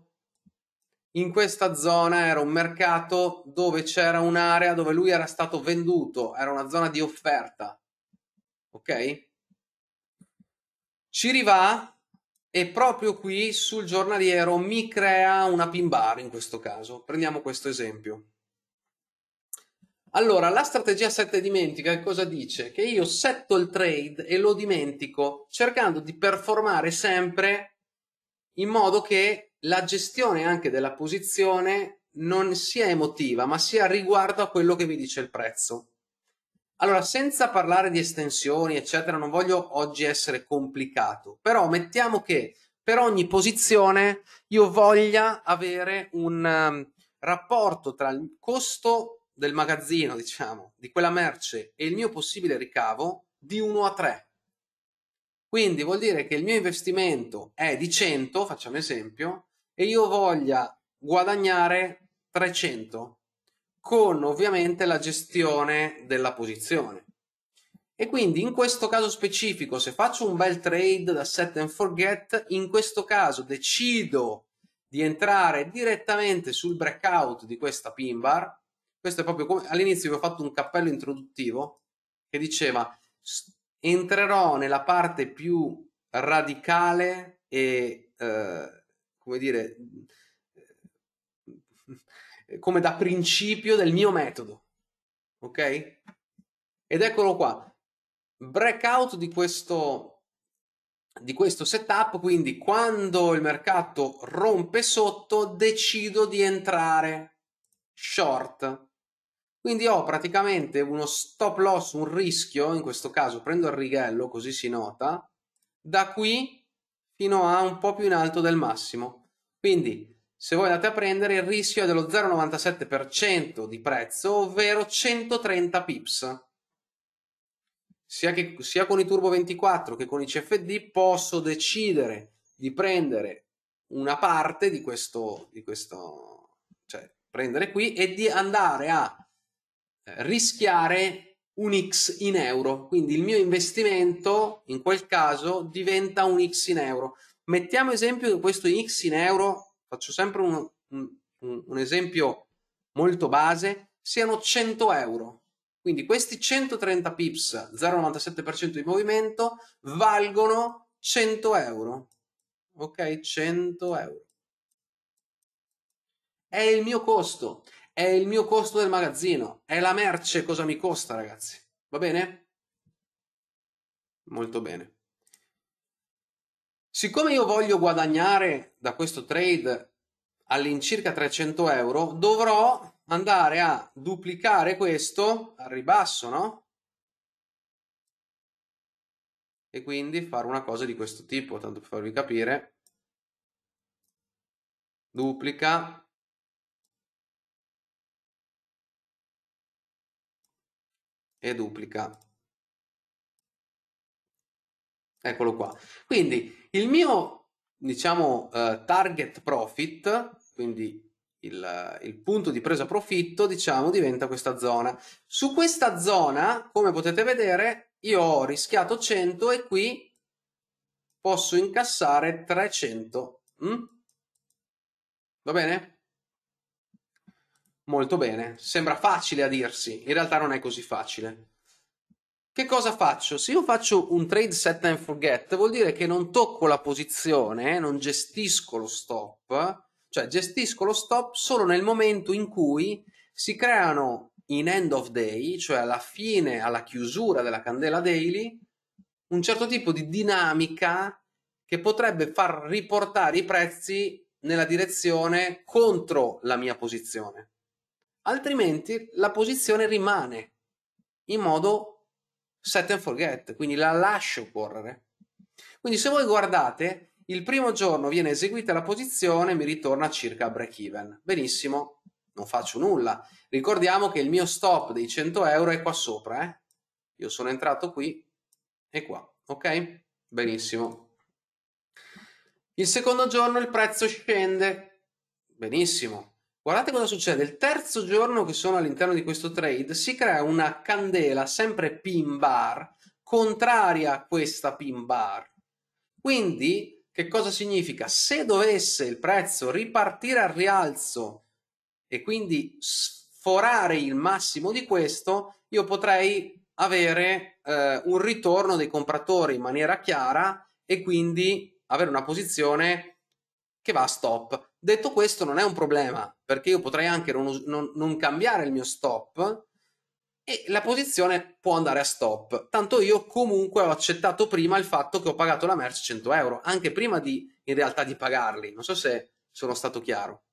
in questa zona era un mercato dove c'era un'area dove lui era stato venduto, era una zona di offerta, ok? Ci rivà e proprio qui sul giornaliero mi crea una pin bar in questo caso. Prendiamo questo esempio. Allora, la strategia 7 dimentica che cosa dice? Che io setto il trade e lo dimentico cercando di performare sempre in modo che la gestione anche della posizione non sia emotiva, ma sia riguardo a quello che mi dice il prezzo. Allora, senza parlare di estensioni, eccetera, non voglio oggi essere complicato, però mettiamo che per ogni posizione io voglia avere un um, rapporto tra il costo del magazzino, diciamo, di quella merce e il mio possibile ricavo di 1 a 3. Quindi vuol dire che il mio investimento è di 100, facciamo esempio, e io voglia guadagnare 300 con ovviamente la gestione della posizione. E quindi in questo caso specifico, se faccio un bel trade da set and forget, in questo caso decido di entrare direttamente sul breakout di questa pin bar. Questo è proprio come all'inizio vi ho fatto un cappello introduttivo che diceva entrerò nella parte più radicale e eh, come dire eh, come da principio del mio metodo. Ok? Ed eccolo qua. Breakout di questo, di questo setup, quindi quando il mercato rompe sotto decido di entrare short. Quindi ho praticamente uno stop loss, un rischio, in questo caso prendo il righello così si nota, da qui fino a un po' più in alto del massimo. Quindi se voi andate a prendere il rischio è dello 0,97% di prezzo, ovvero 130 pips. Sia, che, sia con i Turbo 24 che con i CFD posso decidere di prendere una parte di questo, di questo cioè prendere qui e di andare a eh, rischiare un X in euro. Quindi il mio investimento in quel caso diventa un X in euro. Mettiamo esempio che questo X in euro faccio sempre un, un, un esempio molto base, siano 100 euro. Quindi questi 130 pips, 0,97% di movimento, valgono 100 euro. Ok, 100 euro. È il mio costo, è il mio costo del magazzino, è la merce cosa mi costa, ragazzi. Va bene? Molto bene. Siccome io voglio guadagnare da questo trade all'incirca 300 euro, dovrò andare a duplicare questo al ribasso, no? E quindi fare una cosa di questo tipo, tanto per farvi capire. Duplica. E duplica. Eccolo qua. Quindi il mio, diciamo, eh, target profit, quindi il, il, punto di presa profitto, diciamo, diventa questa zona. Su questa zona, come potete vedere, io ho rischiato 100 e qui posso incassare 300. Mm? Va bene? Molto bene. Sembra facile a dirsi, in realtà non è così facile che cosa faccio? Se io faccio un trade set and forget, vuol dire che non tocco la posizione, eh, non gestisco lo stop, cioè gestisco lo stop solo nel momento in cui si creano in end of day, cioè alla fine, alla chiusura della candela daily, un certo tipo di dinamica che potrebbe far riportare i prezzi nella direzione contro la mia posizione. Altrimenti la posizione rimane in modo set and forget, quindi la lascio correre. Quindi se voi guardate, il primo giorno viene eseguita la posizione e mi ritorna circa a break even. Benissimo, non faccio nulla. Ricordiamo che il mio stop dei 100 euro è qua sopra, eh? Io sono entrato qui e qua, ok? Benissimo. Il secondo giorno il prezzo scende, benissimo. Guardate cosa succede. Il terzo giorno che sono all'interno di questo trade si crea una candela sempre pin bar contraria a questa pin bar. Quindi, che cosa significa? Se dovesse il prezzo ripartire al rialzo e quindi sforare il massimo di questo, io potrei avere eh, un ritorno dei compratori in maniera chiara e quindi avere una posizione che va a stop Detto questo, non è un problema, perché io potrei anche non, non, non, cambiare il mio stop e la posizione può andare a stop. Tanto io comunque ho accettato prima il fatto che ho pagato la merce 100 euro, anche prima di, in realtà di pagarli. Non so se sono stato chiaro.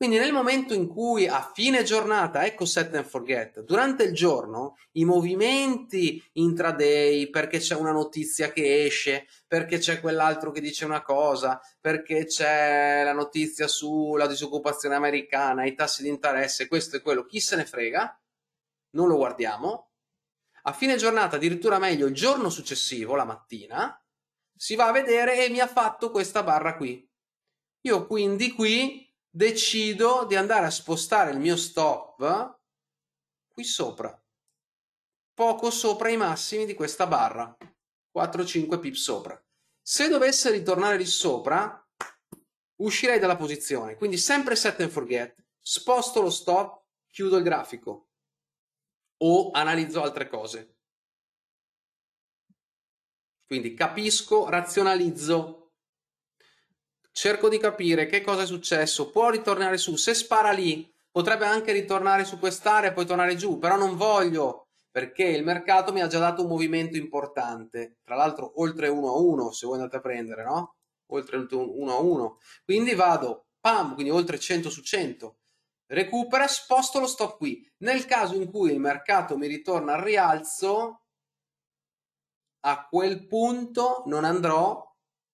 Quindi nel momento in cui a fine giornata, ecco set and forget, durante il giorno i movimenti intraday, perché c'è una notizia che esce, perché c'è quell'altro che dice una cosa, perché c'è la notizia sulla disoccupazione americana, i tassi di interesse, questo e quello, chi se ne frega, non lo guardiamo. A fine giornata, addirittura meglio, il giorno successivo, la mattina, si va a vedere e mi ha fatto questa barra qui. Io quindi qui decido di andare a spostare il mio stop qui sopra, poco sopra i massimi di questa barra, 4-5 pip sopra. Se dovesse ritornare lì sopra, uscirei dalla posizione, quindi sempre set and forget, sposto lo stop, chiudo il grafico o analizzo altre cose. Quindi capisco, razionalizzo, cerco di capire che cosa è successo, può ritornare su, se spara lì potrebbe anche ritornare su quest'area e poi tornare giù, però non voglio perché il mercato mi ha già dato un movimento importante, tra l'altro oltre 1 a 1 se voi andate a prendere, no? Oltre 1 a 1, quindi vado, pam, quindi oltre 100 su 100, recupera, sposto lo stop qui. Nel caso in cui il mercato mi ritorna al rialzo, a quel punto non andrò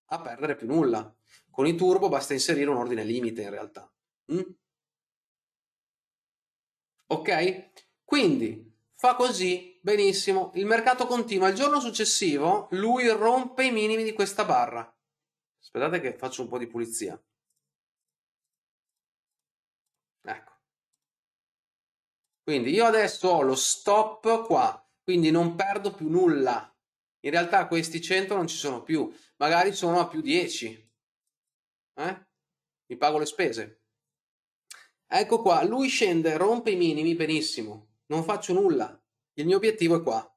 a perdere più nulla con i turbo basta inserire un ordine limite in realtà. Mm? Ok? Quindi fa così, benissimo, il mercato continua. Il giorno successivo lui rompe i minimi di questa barra. Aspettate che faccio un po' di pulizia. Ecco. Quindi io adesso ho lo stop qua, quindi non perdo più nulla. In realtà questi 100 non ci sono più, magari sono a più 10, eh? mi pago le spese. Ecco qua, lui scende, rompe i minimi, benissimo, non faccio nulla, il mio obiettivo è qua.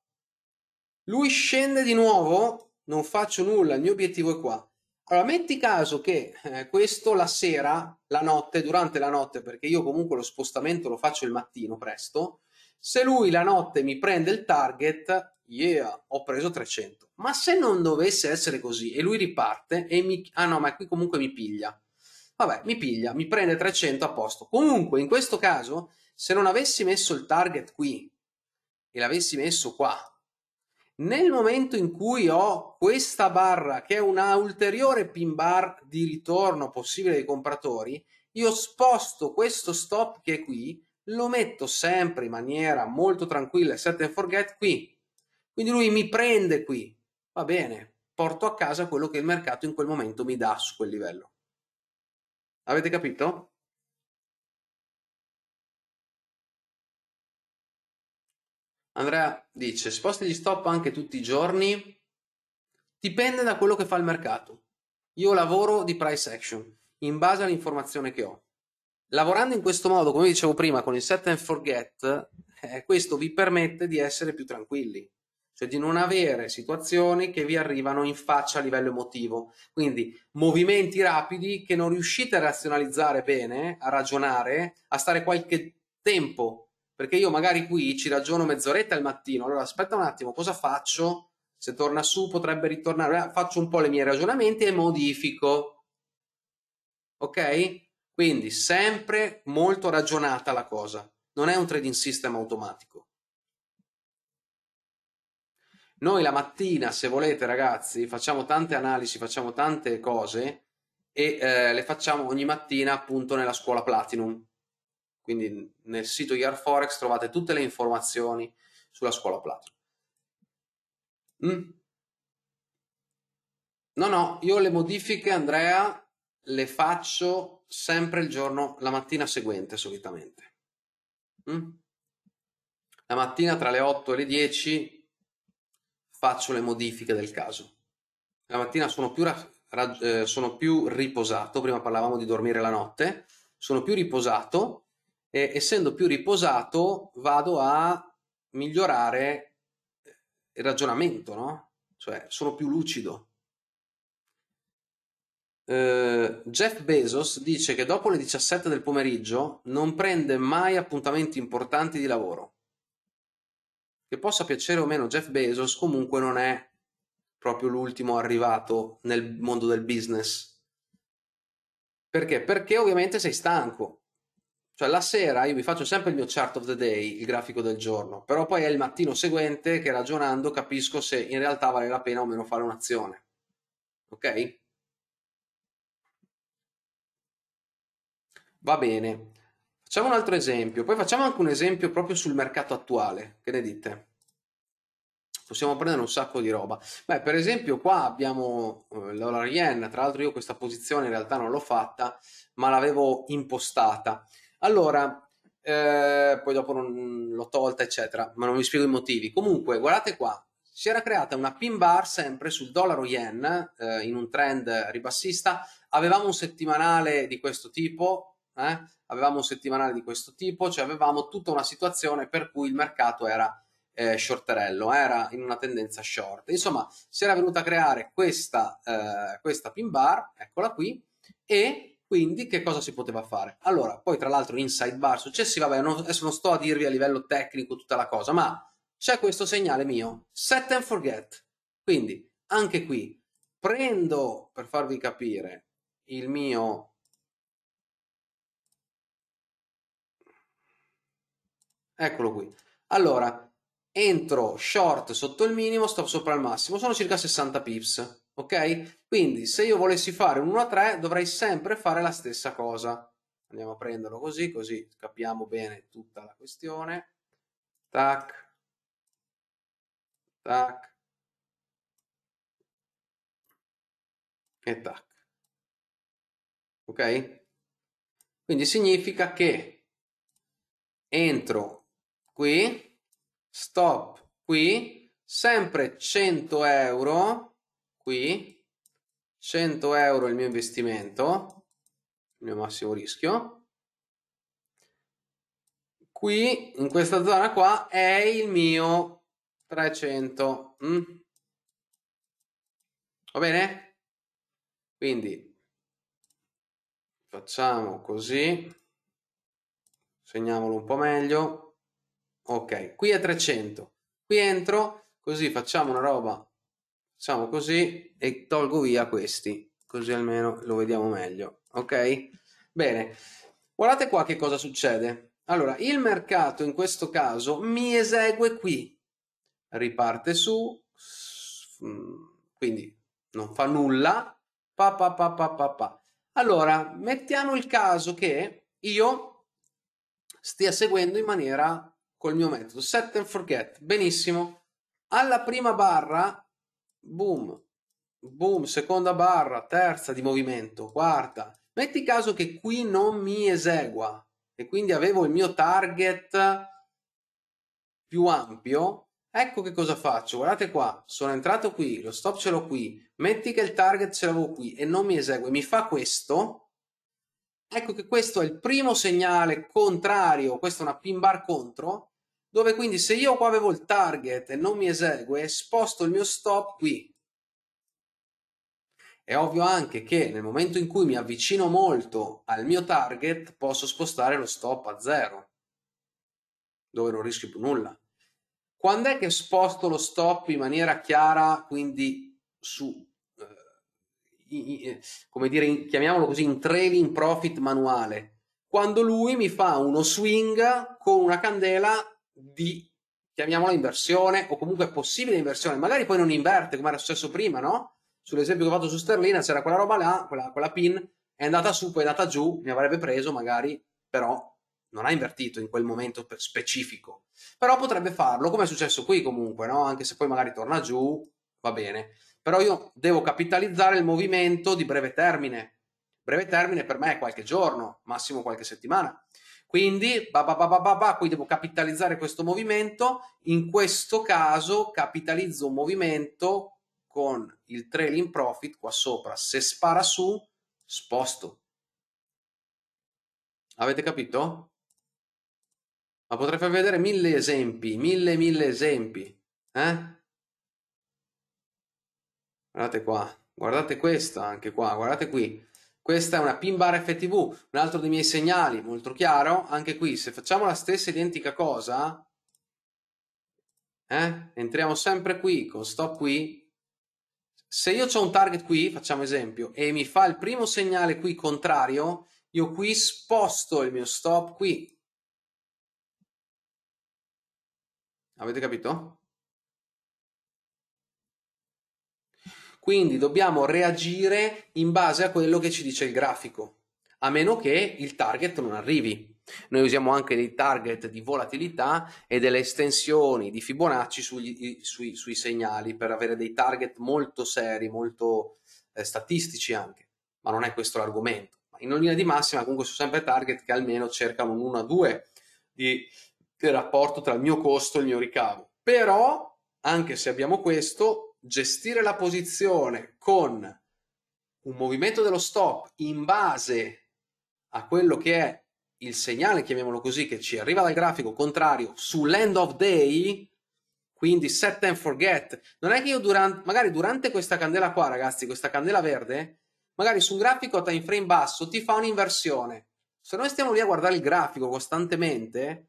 Lui scende di nuovo, non faccio nulla, il mio obiettivo è qua. Allora, metti caso che eh, questo la sera, la notte, durante la notte, perché io comunque lo spostamento lo faccio il mattino presto, se lui la notte mi prende il target, yeah, ho preso 300. Ma se non dovesse essere così e lui riparte e mi... Ah no, ma qui comunque mi piglia. Vabbè, mi piglia, mi prende 300 a posto. Comunque, in questo caso, se non avessi messo il target qui e l'avessi messo qua, nel momento in cui ho questa barra, che è una ulteriore pin bar di ritorno possibile dei compratori, io sposto questo stop che è qui lo metto sempre in maniera molto tranquilla, set and forget qui. Quindi lui mi prende qui, va bene, porto a casa quello che il mercato in quel momento mi dà su quel livello. Avete capito? Andrea dice, sposti gli stop anche tutti i giorni? Dipende da quello che fa il mercato. Io lavoro di price action, in base all'informazione che ho. Lavorando in questo modo, come dicevo prima, con il set and forget, eh, questo vi permette di essere più tranquilli, cioè di non avere situazioni che vi arrivano in faccia a livello emotivo. Quindi movimenti rapidi che non riuscite a razionalizzare bene, a ragionare, a stare qualche tempo, perché io magari qui ci ragiono mezz'oretta al mattino, allora aspetta un attimo, cosa faccio? Se torna su potrebbe ritornare, faccio un po' i miei ragionamenti e modifico. Ok? Quindi sempre molto ragionata la cosa, non è un trading system automatico. Noi la mattina, se volete ragazzi, facciamo tante analisi, facciamo tante cose e eh, le facciamo ogni mattina appunto nella scuola Platinum. Quindi nel sito YarForex trovate tutte le informazioni sulla scuola Platinum. Mm. No, no, io le modifiche, Andrea, le faccio sempre il giorno, la mattina seguente solitamente. Mm? La mattina tra le 8 e le 10 faccio le modifiche del caso. La mattina sono più, eh, sono più riposato, prima parlavamo di dormire la notte, sono più riposato e essendo più riposato vado a migliorare eh, il ragionamento, no? Cioè sono più lucido, eh, Jeff Bezos dice che dopo le 17 del pomeriggio non prende mai appuntamenti importanti di lavoro. Che possa piacere o meno Jeff Bezos, comunque non è proprio l'ultimo arrivato nel mondo del business. Perché? Perché ovviamente sei stanco. Cioè la sera io vi faccio sempre il mio chart of the day, il grafico del giorno, però poi è il mattino seguente che ragionando capisco se in realtà vale la pena o meno fare un'azione. Ok? Va bene. Facciamo un altro esempio, poi facciamo anche un esempio proprio sul mercato attuale, che ne dite? Possiamo prendere un sacco di roba. Beh, per esempio qua abbiamo eh, la yen, tra l'altro io questa posizione in realtà non l'ho fatta, ma l'avevo impostata. Allora, eh, poi dopo l'ho tolta, eccetera, ma non vi spiego i motivi. Comunque, guardate qua, si era creata una pin bar sempre sul dollaro yen eh, in un trend ribassista. Avevamo un settimanale di questo tipo eh? avevamo un settimanale di questo tipo, cioè avevamo tutta una situazione per cui il mercato era eh, shorterello, era in una tendenza short. Insomma, si era venuta a creare questa, eh, questa pin bar, eccola qui, e quindi che cosa si poteva fare? Allora, poi tra l'altro in sidebar successiva, vabbè, non, adesso non sto a dirvi a livello tecnico tutta la cosa, ma c'è questo segnale mio, set and forget. Quindi, anche qui, prendo, per farvi capire, il mio Eccolo qui. Allora, entro short sotto il minimo, stop sopra il massimo, sono circa 60 pips, ok? Quindi se io volessi fare un 1 a 3 dovrei sempre fare la stessa cosa. Andiamo a prenderlo così, così capiamo bene tutta la questione. Tac, tac e tac. Ok? Quindi significa che entro qui, stop qui, sempre 100 euro qui, 100 euro il mio investimento, il mio massimo rischio. Qui, in questa zona qua, è il mio 300. Mm? Va bene? Quindi facciamo così, segniamolo un po' meglio ok qui è 300 qui entro così facciamo una roba facciamo così e tolgo via questi così almeno lo vediamo meglio ok bene guardate qua che cosa succede allora il mercato in questo caso mi esegue qui riparte su quindi non fa nulla pa pa pa pa pa, pa. allora mettiamo il caso che io stia seguendo in maniera col mio metodo set and forget. Benissimo. Alla prima barra, boom, boom, seconda barra, terza di movimento, quarta. Metti caso che qui non mi esegua e quindi avevo il mio target più ampio. Ecco che cosa faccio, guardate qua, sono entrato qui, lo stop ce l'ho qui, metti che il target ce l'avevo qui e non mi esegue, mi fa questo, ecco che questo è il primo segnale contrario, questa è una pin bar contro, dove quindi se io qua avevo il target e non mi esegue, sposto il mio stop qui. È ovvio anche che nel momento in cui mi avvicino molto al mio target, posso spostare lo stop a zero, dove non rischio più nulla. Quando è che sposto lo stop in maniera chiara, quindi su, eh, eh come dire, chiamiamolo così, in trailing profit manuale? Quando lui mi fa uno swing con una candela di, chiamiamola inversione, o comunque possibile inversione, magari poi non inverte come era successo prima, no? Sull'esempio che ho fatto su Sterlina c'era quella roba là, quella, quella pin, è andata su, poi è andata giù, mi avrebbe preso magari, però non ha invertito in quel momento specifico. Però potrebbe farlo, come è successo qui comunque, no? Anche se poi magari torna giù, va bene. Però io devo capitalizzare il movimento di breve termine. Breve termine per me è qualche giorno, massimo qualche settimana. Quindi, bah bah bah qui devo capitalizzare questo movimento. In questo caso capitalizzo un movimento con il trailing profit qua sopra. Se spara su, sposto. Avete capito? Ma potrei far vedere mille esempi, mille, mille esempi. Eh? Guardate qua, guardate questa anche qua, guardate qui. Questa è una pin bar FTV, un altro dei miei segnali, molto chiaro. Anche qui, se facciamo la stessa identica cosa, eh, entriamo sempre qui con stop qui. Se io ho un target qui, facciamo esempio, e mi fa il primo segnale qui contrario, io qui sposto il mio stop qui. Avete capito? Quindi dobbiamo reagire in base a quello che ci dice il grafico, a meno che il target non arrivi. Noi usiamo anche dei target di volatilità e delle estensioni di Fibonacci sugli, sui, sui, segnali per avere dei target molto seri, molto eh, statistici anche, ma non è questo l'argomento. In linea di massima comunque sono sempre target che almeno cercano un 1 a 2 di, di rapporto tra il mio costo e il mio ricavo. Però, anche se abbiamo questo, gestire la posizione con un movimento dello stop in base a quello che è il segnale, chiamiamolo così, che ci arriva dal grafico contrario sull'end of day, quindi set and forget, non è che io durante, magari durante questa candela qua, ragazzi, questa candela verde, magari su un grafico a time frame basso ti fa un'inversione. Se noi stiamo lì a guardare il grafico costantemente,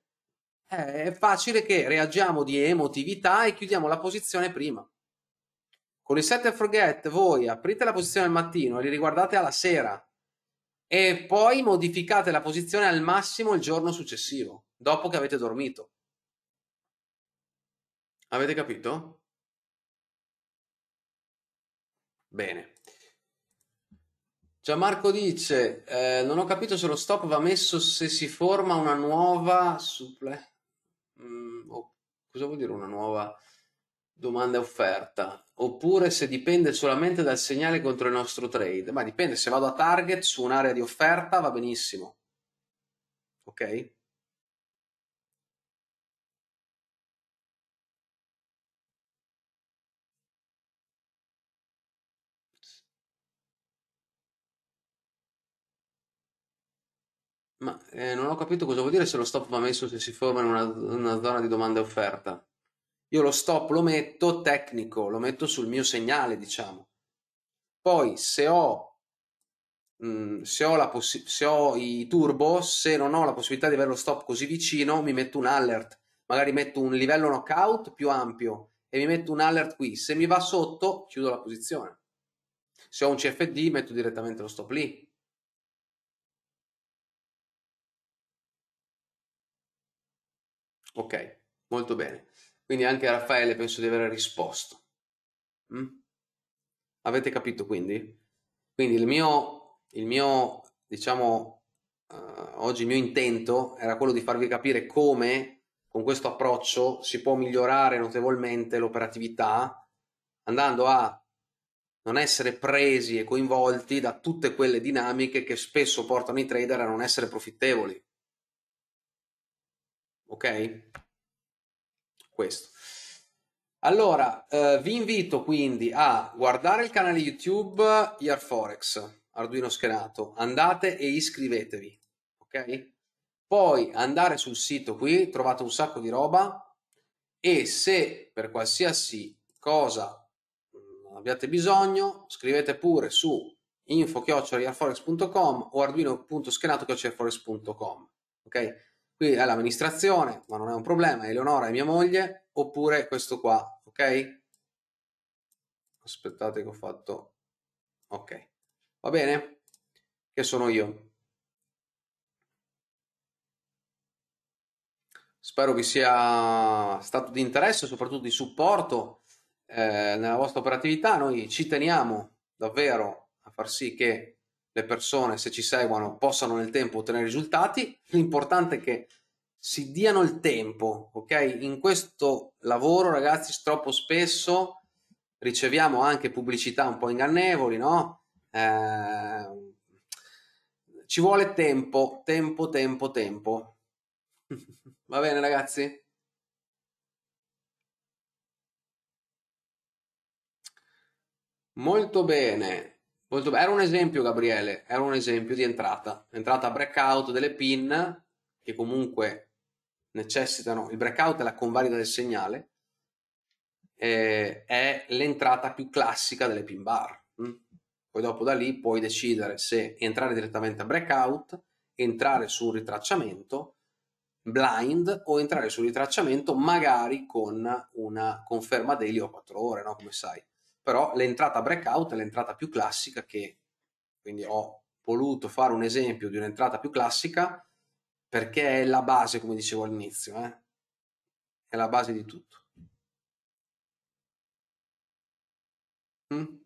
eh, è facile che reagiamo di emotività e chiudiamo la posizione prima. Con i set and forget voi aprite la posizione al mattino e li riguardate alla sera e poi modificate la posizione al massimo il giorno successivo, dopo che avete dormito. Avete capito? Bene. Gianmarco dice, eh, non ho capito se lo stop va messo se si forma una nuova... Supple... Mm, oh, cosa vuol dire una nuova domanda e offerta, oppure se dipende solamente dal segnale contro il nostro trade. Ma dipende, se vado a target su un'area di offerta va benissimo. Ok? Ma eh, non ho capito cosa vuol dire se lo stop va messo se si forma in una, una zona di domanda e offerta io lo stop lo metto tecnico, lo metto sul mio segnale, diciamo. Poi se ho, mh, mm, se, ho possi- se ho i turbo, se non ho la possibilità di avere lo stop così vicino, mi metto un alert. Magari metto un livello knockout più ampio e mi metto un alert qui. Se mi va sotto, chiudo la posizione. Se ho un CFD, metto direttamente lo stop lì. Ok, molto bene. Quindi anche Raffaele penso di aver risposto. Mm? Avete capito quindi? Quindi il mio, il mio diciamo, uh, oggi il mio intento era quello di farvi capire come con questo approccio si può migliorare notevolmente l'operatività andando a non essere presi e coinvolti da tutte quelle dinamiche che spesso portano i trader a non essere profittevoli. Ok? questo. Allora, eh, vi invito quindi a guardare il canale YouTube YarForex, Arduino Schenato, andate e iscrivetevi, ok? Poi andare sul sito qui, trovate un sacco di roba e se per qualsiasi cosa mh, mm, abbiate bisogno, scrivete pure su info-airforex.com o arduino.schenato.airforex.com, ok? Qui è l'amministrazione, ma non è un problema, Eleonora è mia moglie, oppure questo qua, ok? Aspettate che ho fatto... Ok, va bene? Che sono io. Spero vi sia stato di interesse, soprattutto di supporto eh, nella vostra operatività. Noi ci teniamo davvero a far sì che le persone, se ci seguono, possano nel tempo ottenere risultati. L'importante è che si diano il tempo, ok? In questo lavoro, ragazzi, troppo spesso riceviamo anche pubblicità un po' ingannevoli, no? Eh, ci vuole tempo, tempo, tempo, tempo. Va bene, ragazzi? Molto bene. Molto be- Era un esempio, Gabriele, era un esempio di entrata. Entrata a breakout delle pin, che comunque necessitano, il breakout è la convalida del segnale, eh, è l'entrata più classica delle pin bar. Mm? Poi dopo da lì puoi decidere se entrare direttamente a breakout, entrare su un ritracciamento blind o entrare su un ritracciamento magari con una conferma daily o 4 ore, no? come sai però l'entrata breakout è l'entrata più classica che, quindi ho voluto fare un esempio di un'entrata più classica perché è la base, come dicevo all'inizio, eh? è la base di tutto. Mm?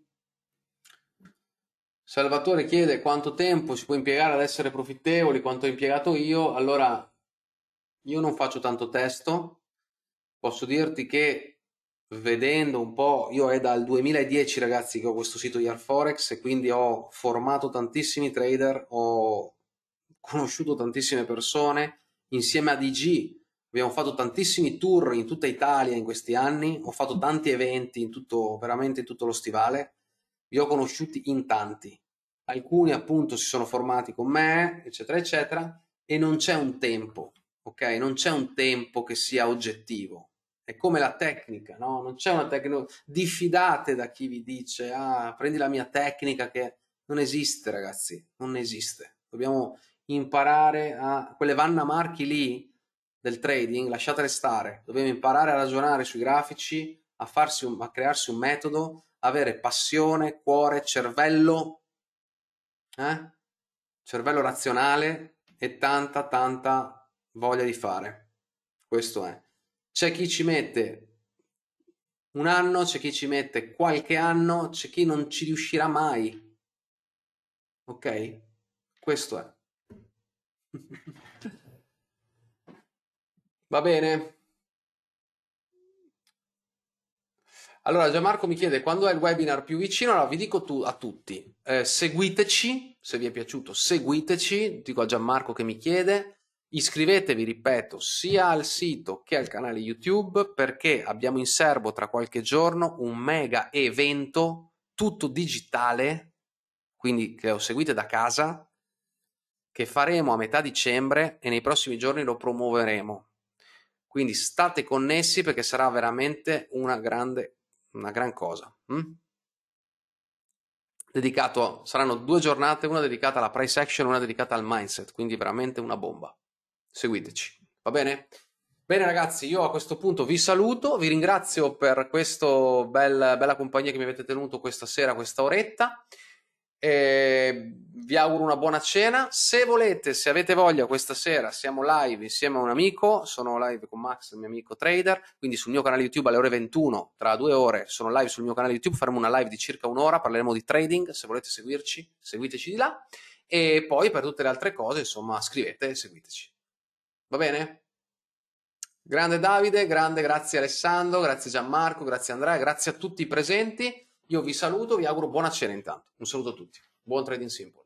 Salvatore chiede quanto tempo si può impiegare ad essere profittevoli, quanto ho impiegato io. Allora, io non faccio tanto testo, posso dirti che vedendo un po', io è dal 2010 ragazzi che ho questo sito di Forex e quindi ho formato tantissimi trader, ho conosciuto tantissime persone, insieme a DG abbiamo fatto tantissimi tour in tutta Italia in questi anni, ho fatto tanti eventi in tutto, veramente in tutto lo stivale, vi ho conosciuti in tanti, alcuni appunto si sono formati con me, eccetera, eccetera, e non c'è un tempo, ok? Non c'è un tempo che sia oggettivo è come la tecnica, no? Non c'è una tecnica. Diffidate da chi vi dice, ah, prendi la mia tecnica che non esiste, ragazzi, non esiste. Dobbiamo imparare a quelle Vanna Marchi lì del trading, lasciatele stare. Dobbiamo imparare a ragionare sui grafici, a, farsi un, a crearsi un metodo, avere passione, cuore, cervello, eh? cervello razionale e tanta, tanta voglia di fare. Questo è. C'è chi ci mette un anno, c'è chi ci mette qualche anno, c'è chi non ci riuscirà mai. Ok? Questo è. Va bene? Allora Gianmarco mi chiede quando è il webinar più vicino, allora vi dico tu, a tutti, eh, seguiteci, se vi è piaciuto seguiteci, dico a Gianmarco che mi chiede, Iscrivetevi, ripeto, sia al sito che al canale YouTube perché abbiamo in serbo tra qualche giorno un mega evento tutto digitale, quindi che lo seguite da casa, che faremo a metà dicembre e nei prossimi giorni lo promuoveremo. Quindi state connessi perché sarà veramente una grande, una gran cosa. Hm? Dedicato, saranno due giornate, una dedicata alla price action e una dedicata al mindset, quindi veramente una bomba seguiteci. Va bene? Bene ragazzi, io a questo punto vi saluto, vi ringrazio per questa bel, bella compagnia che mi avete tenuto questa sera, questa oretta. E vi auguro una buona cena. Se volete, se avete voglia, questa sera siamo live insieme a un amico. Sono live con Max, il mio amico trader. Quindi sul mio canale YouTube alle ore 21, tra due ore, sono live sul mio canale YouTube. Faremo una live di circa un'ora. Parleremo di trading. Se volete seguirci, seguiteci di là. E poi per tutte le altre cose, insomma, scrivete e seguiteci. Va bene? Grande Davide, grande grazie Alessandro, grazie Gianmarco, grazie Andrea, grazie a tutti i presenti. Io vi saluto, vi auguro buona cena intanto. Un saluto a tutti. Buon trading simple.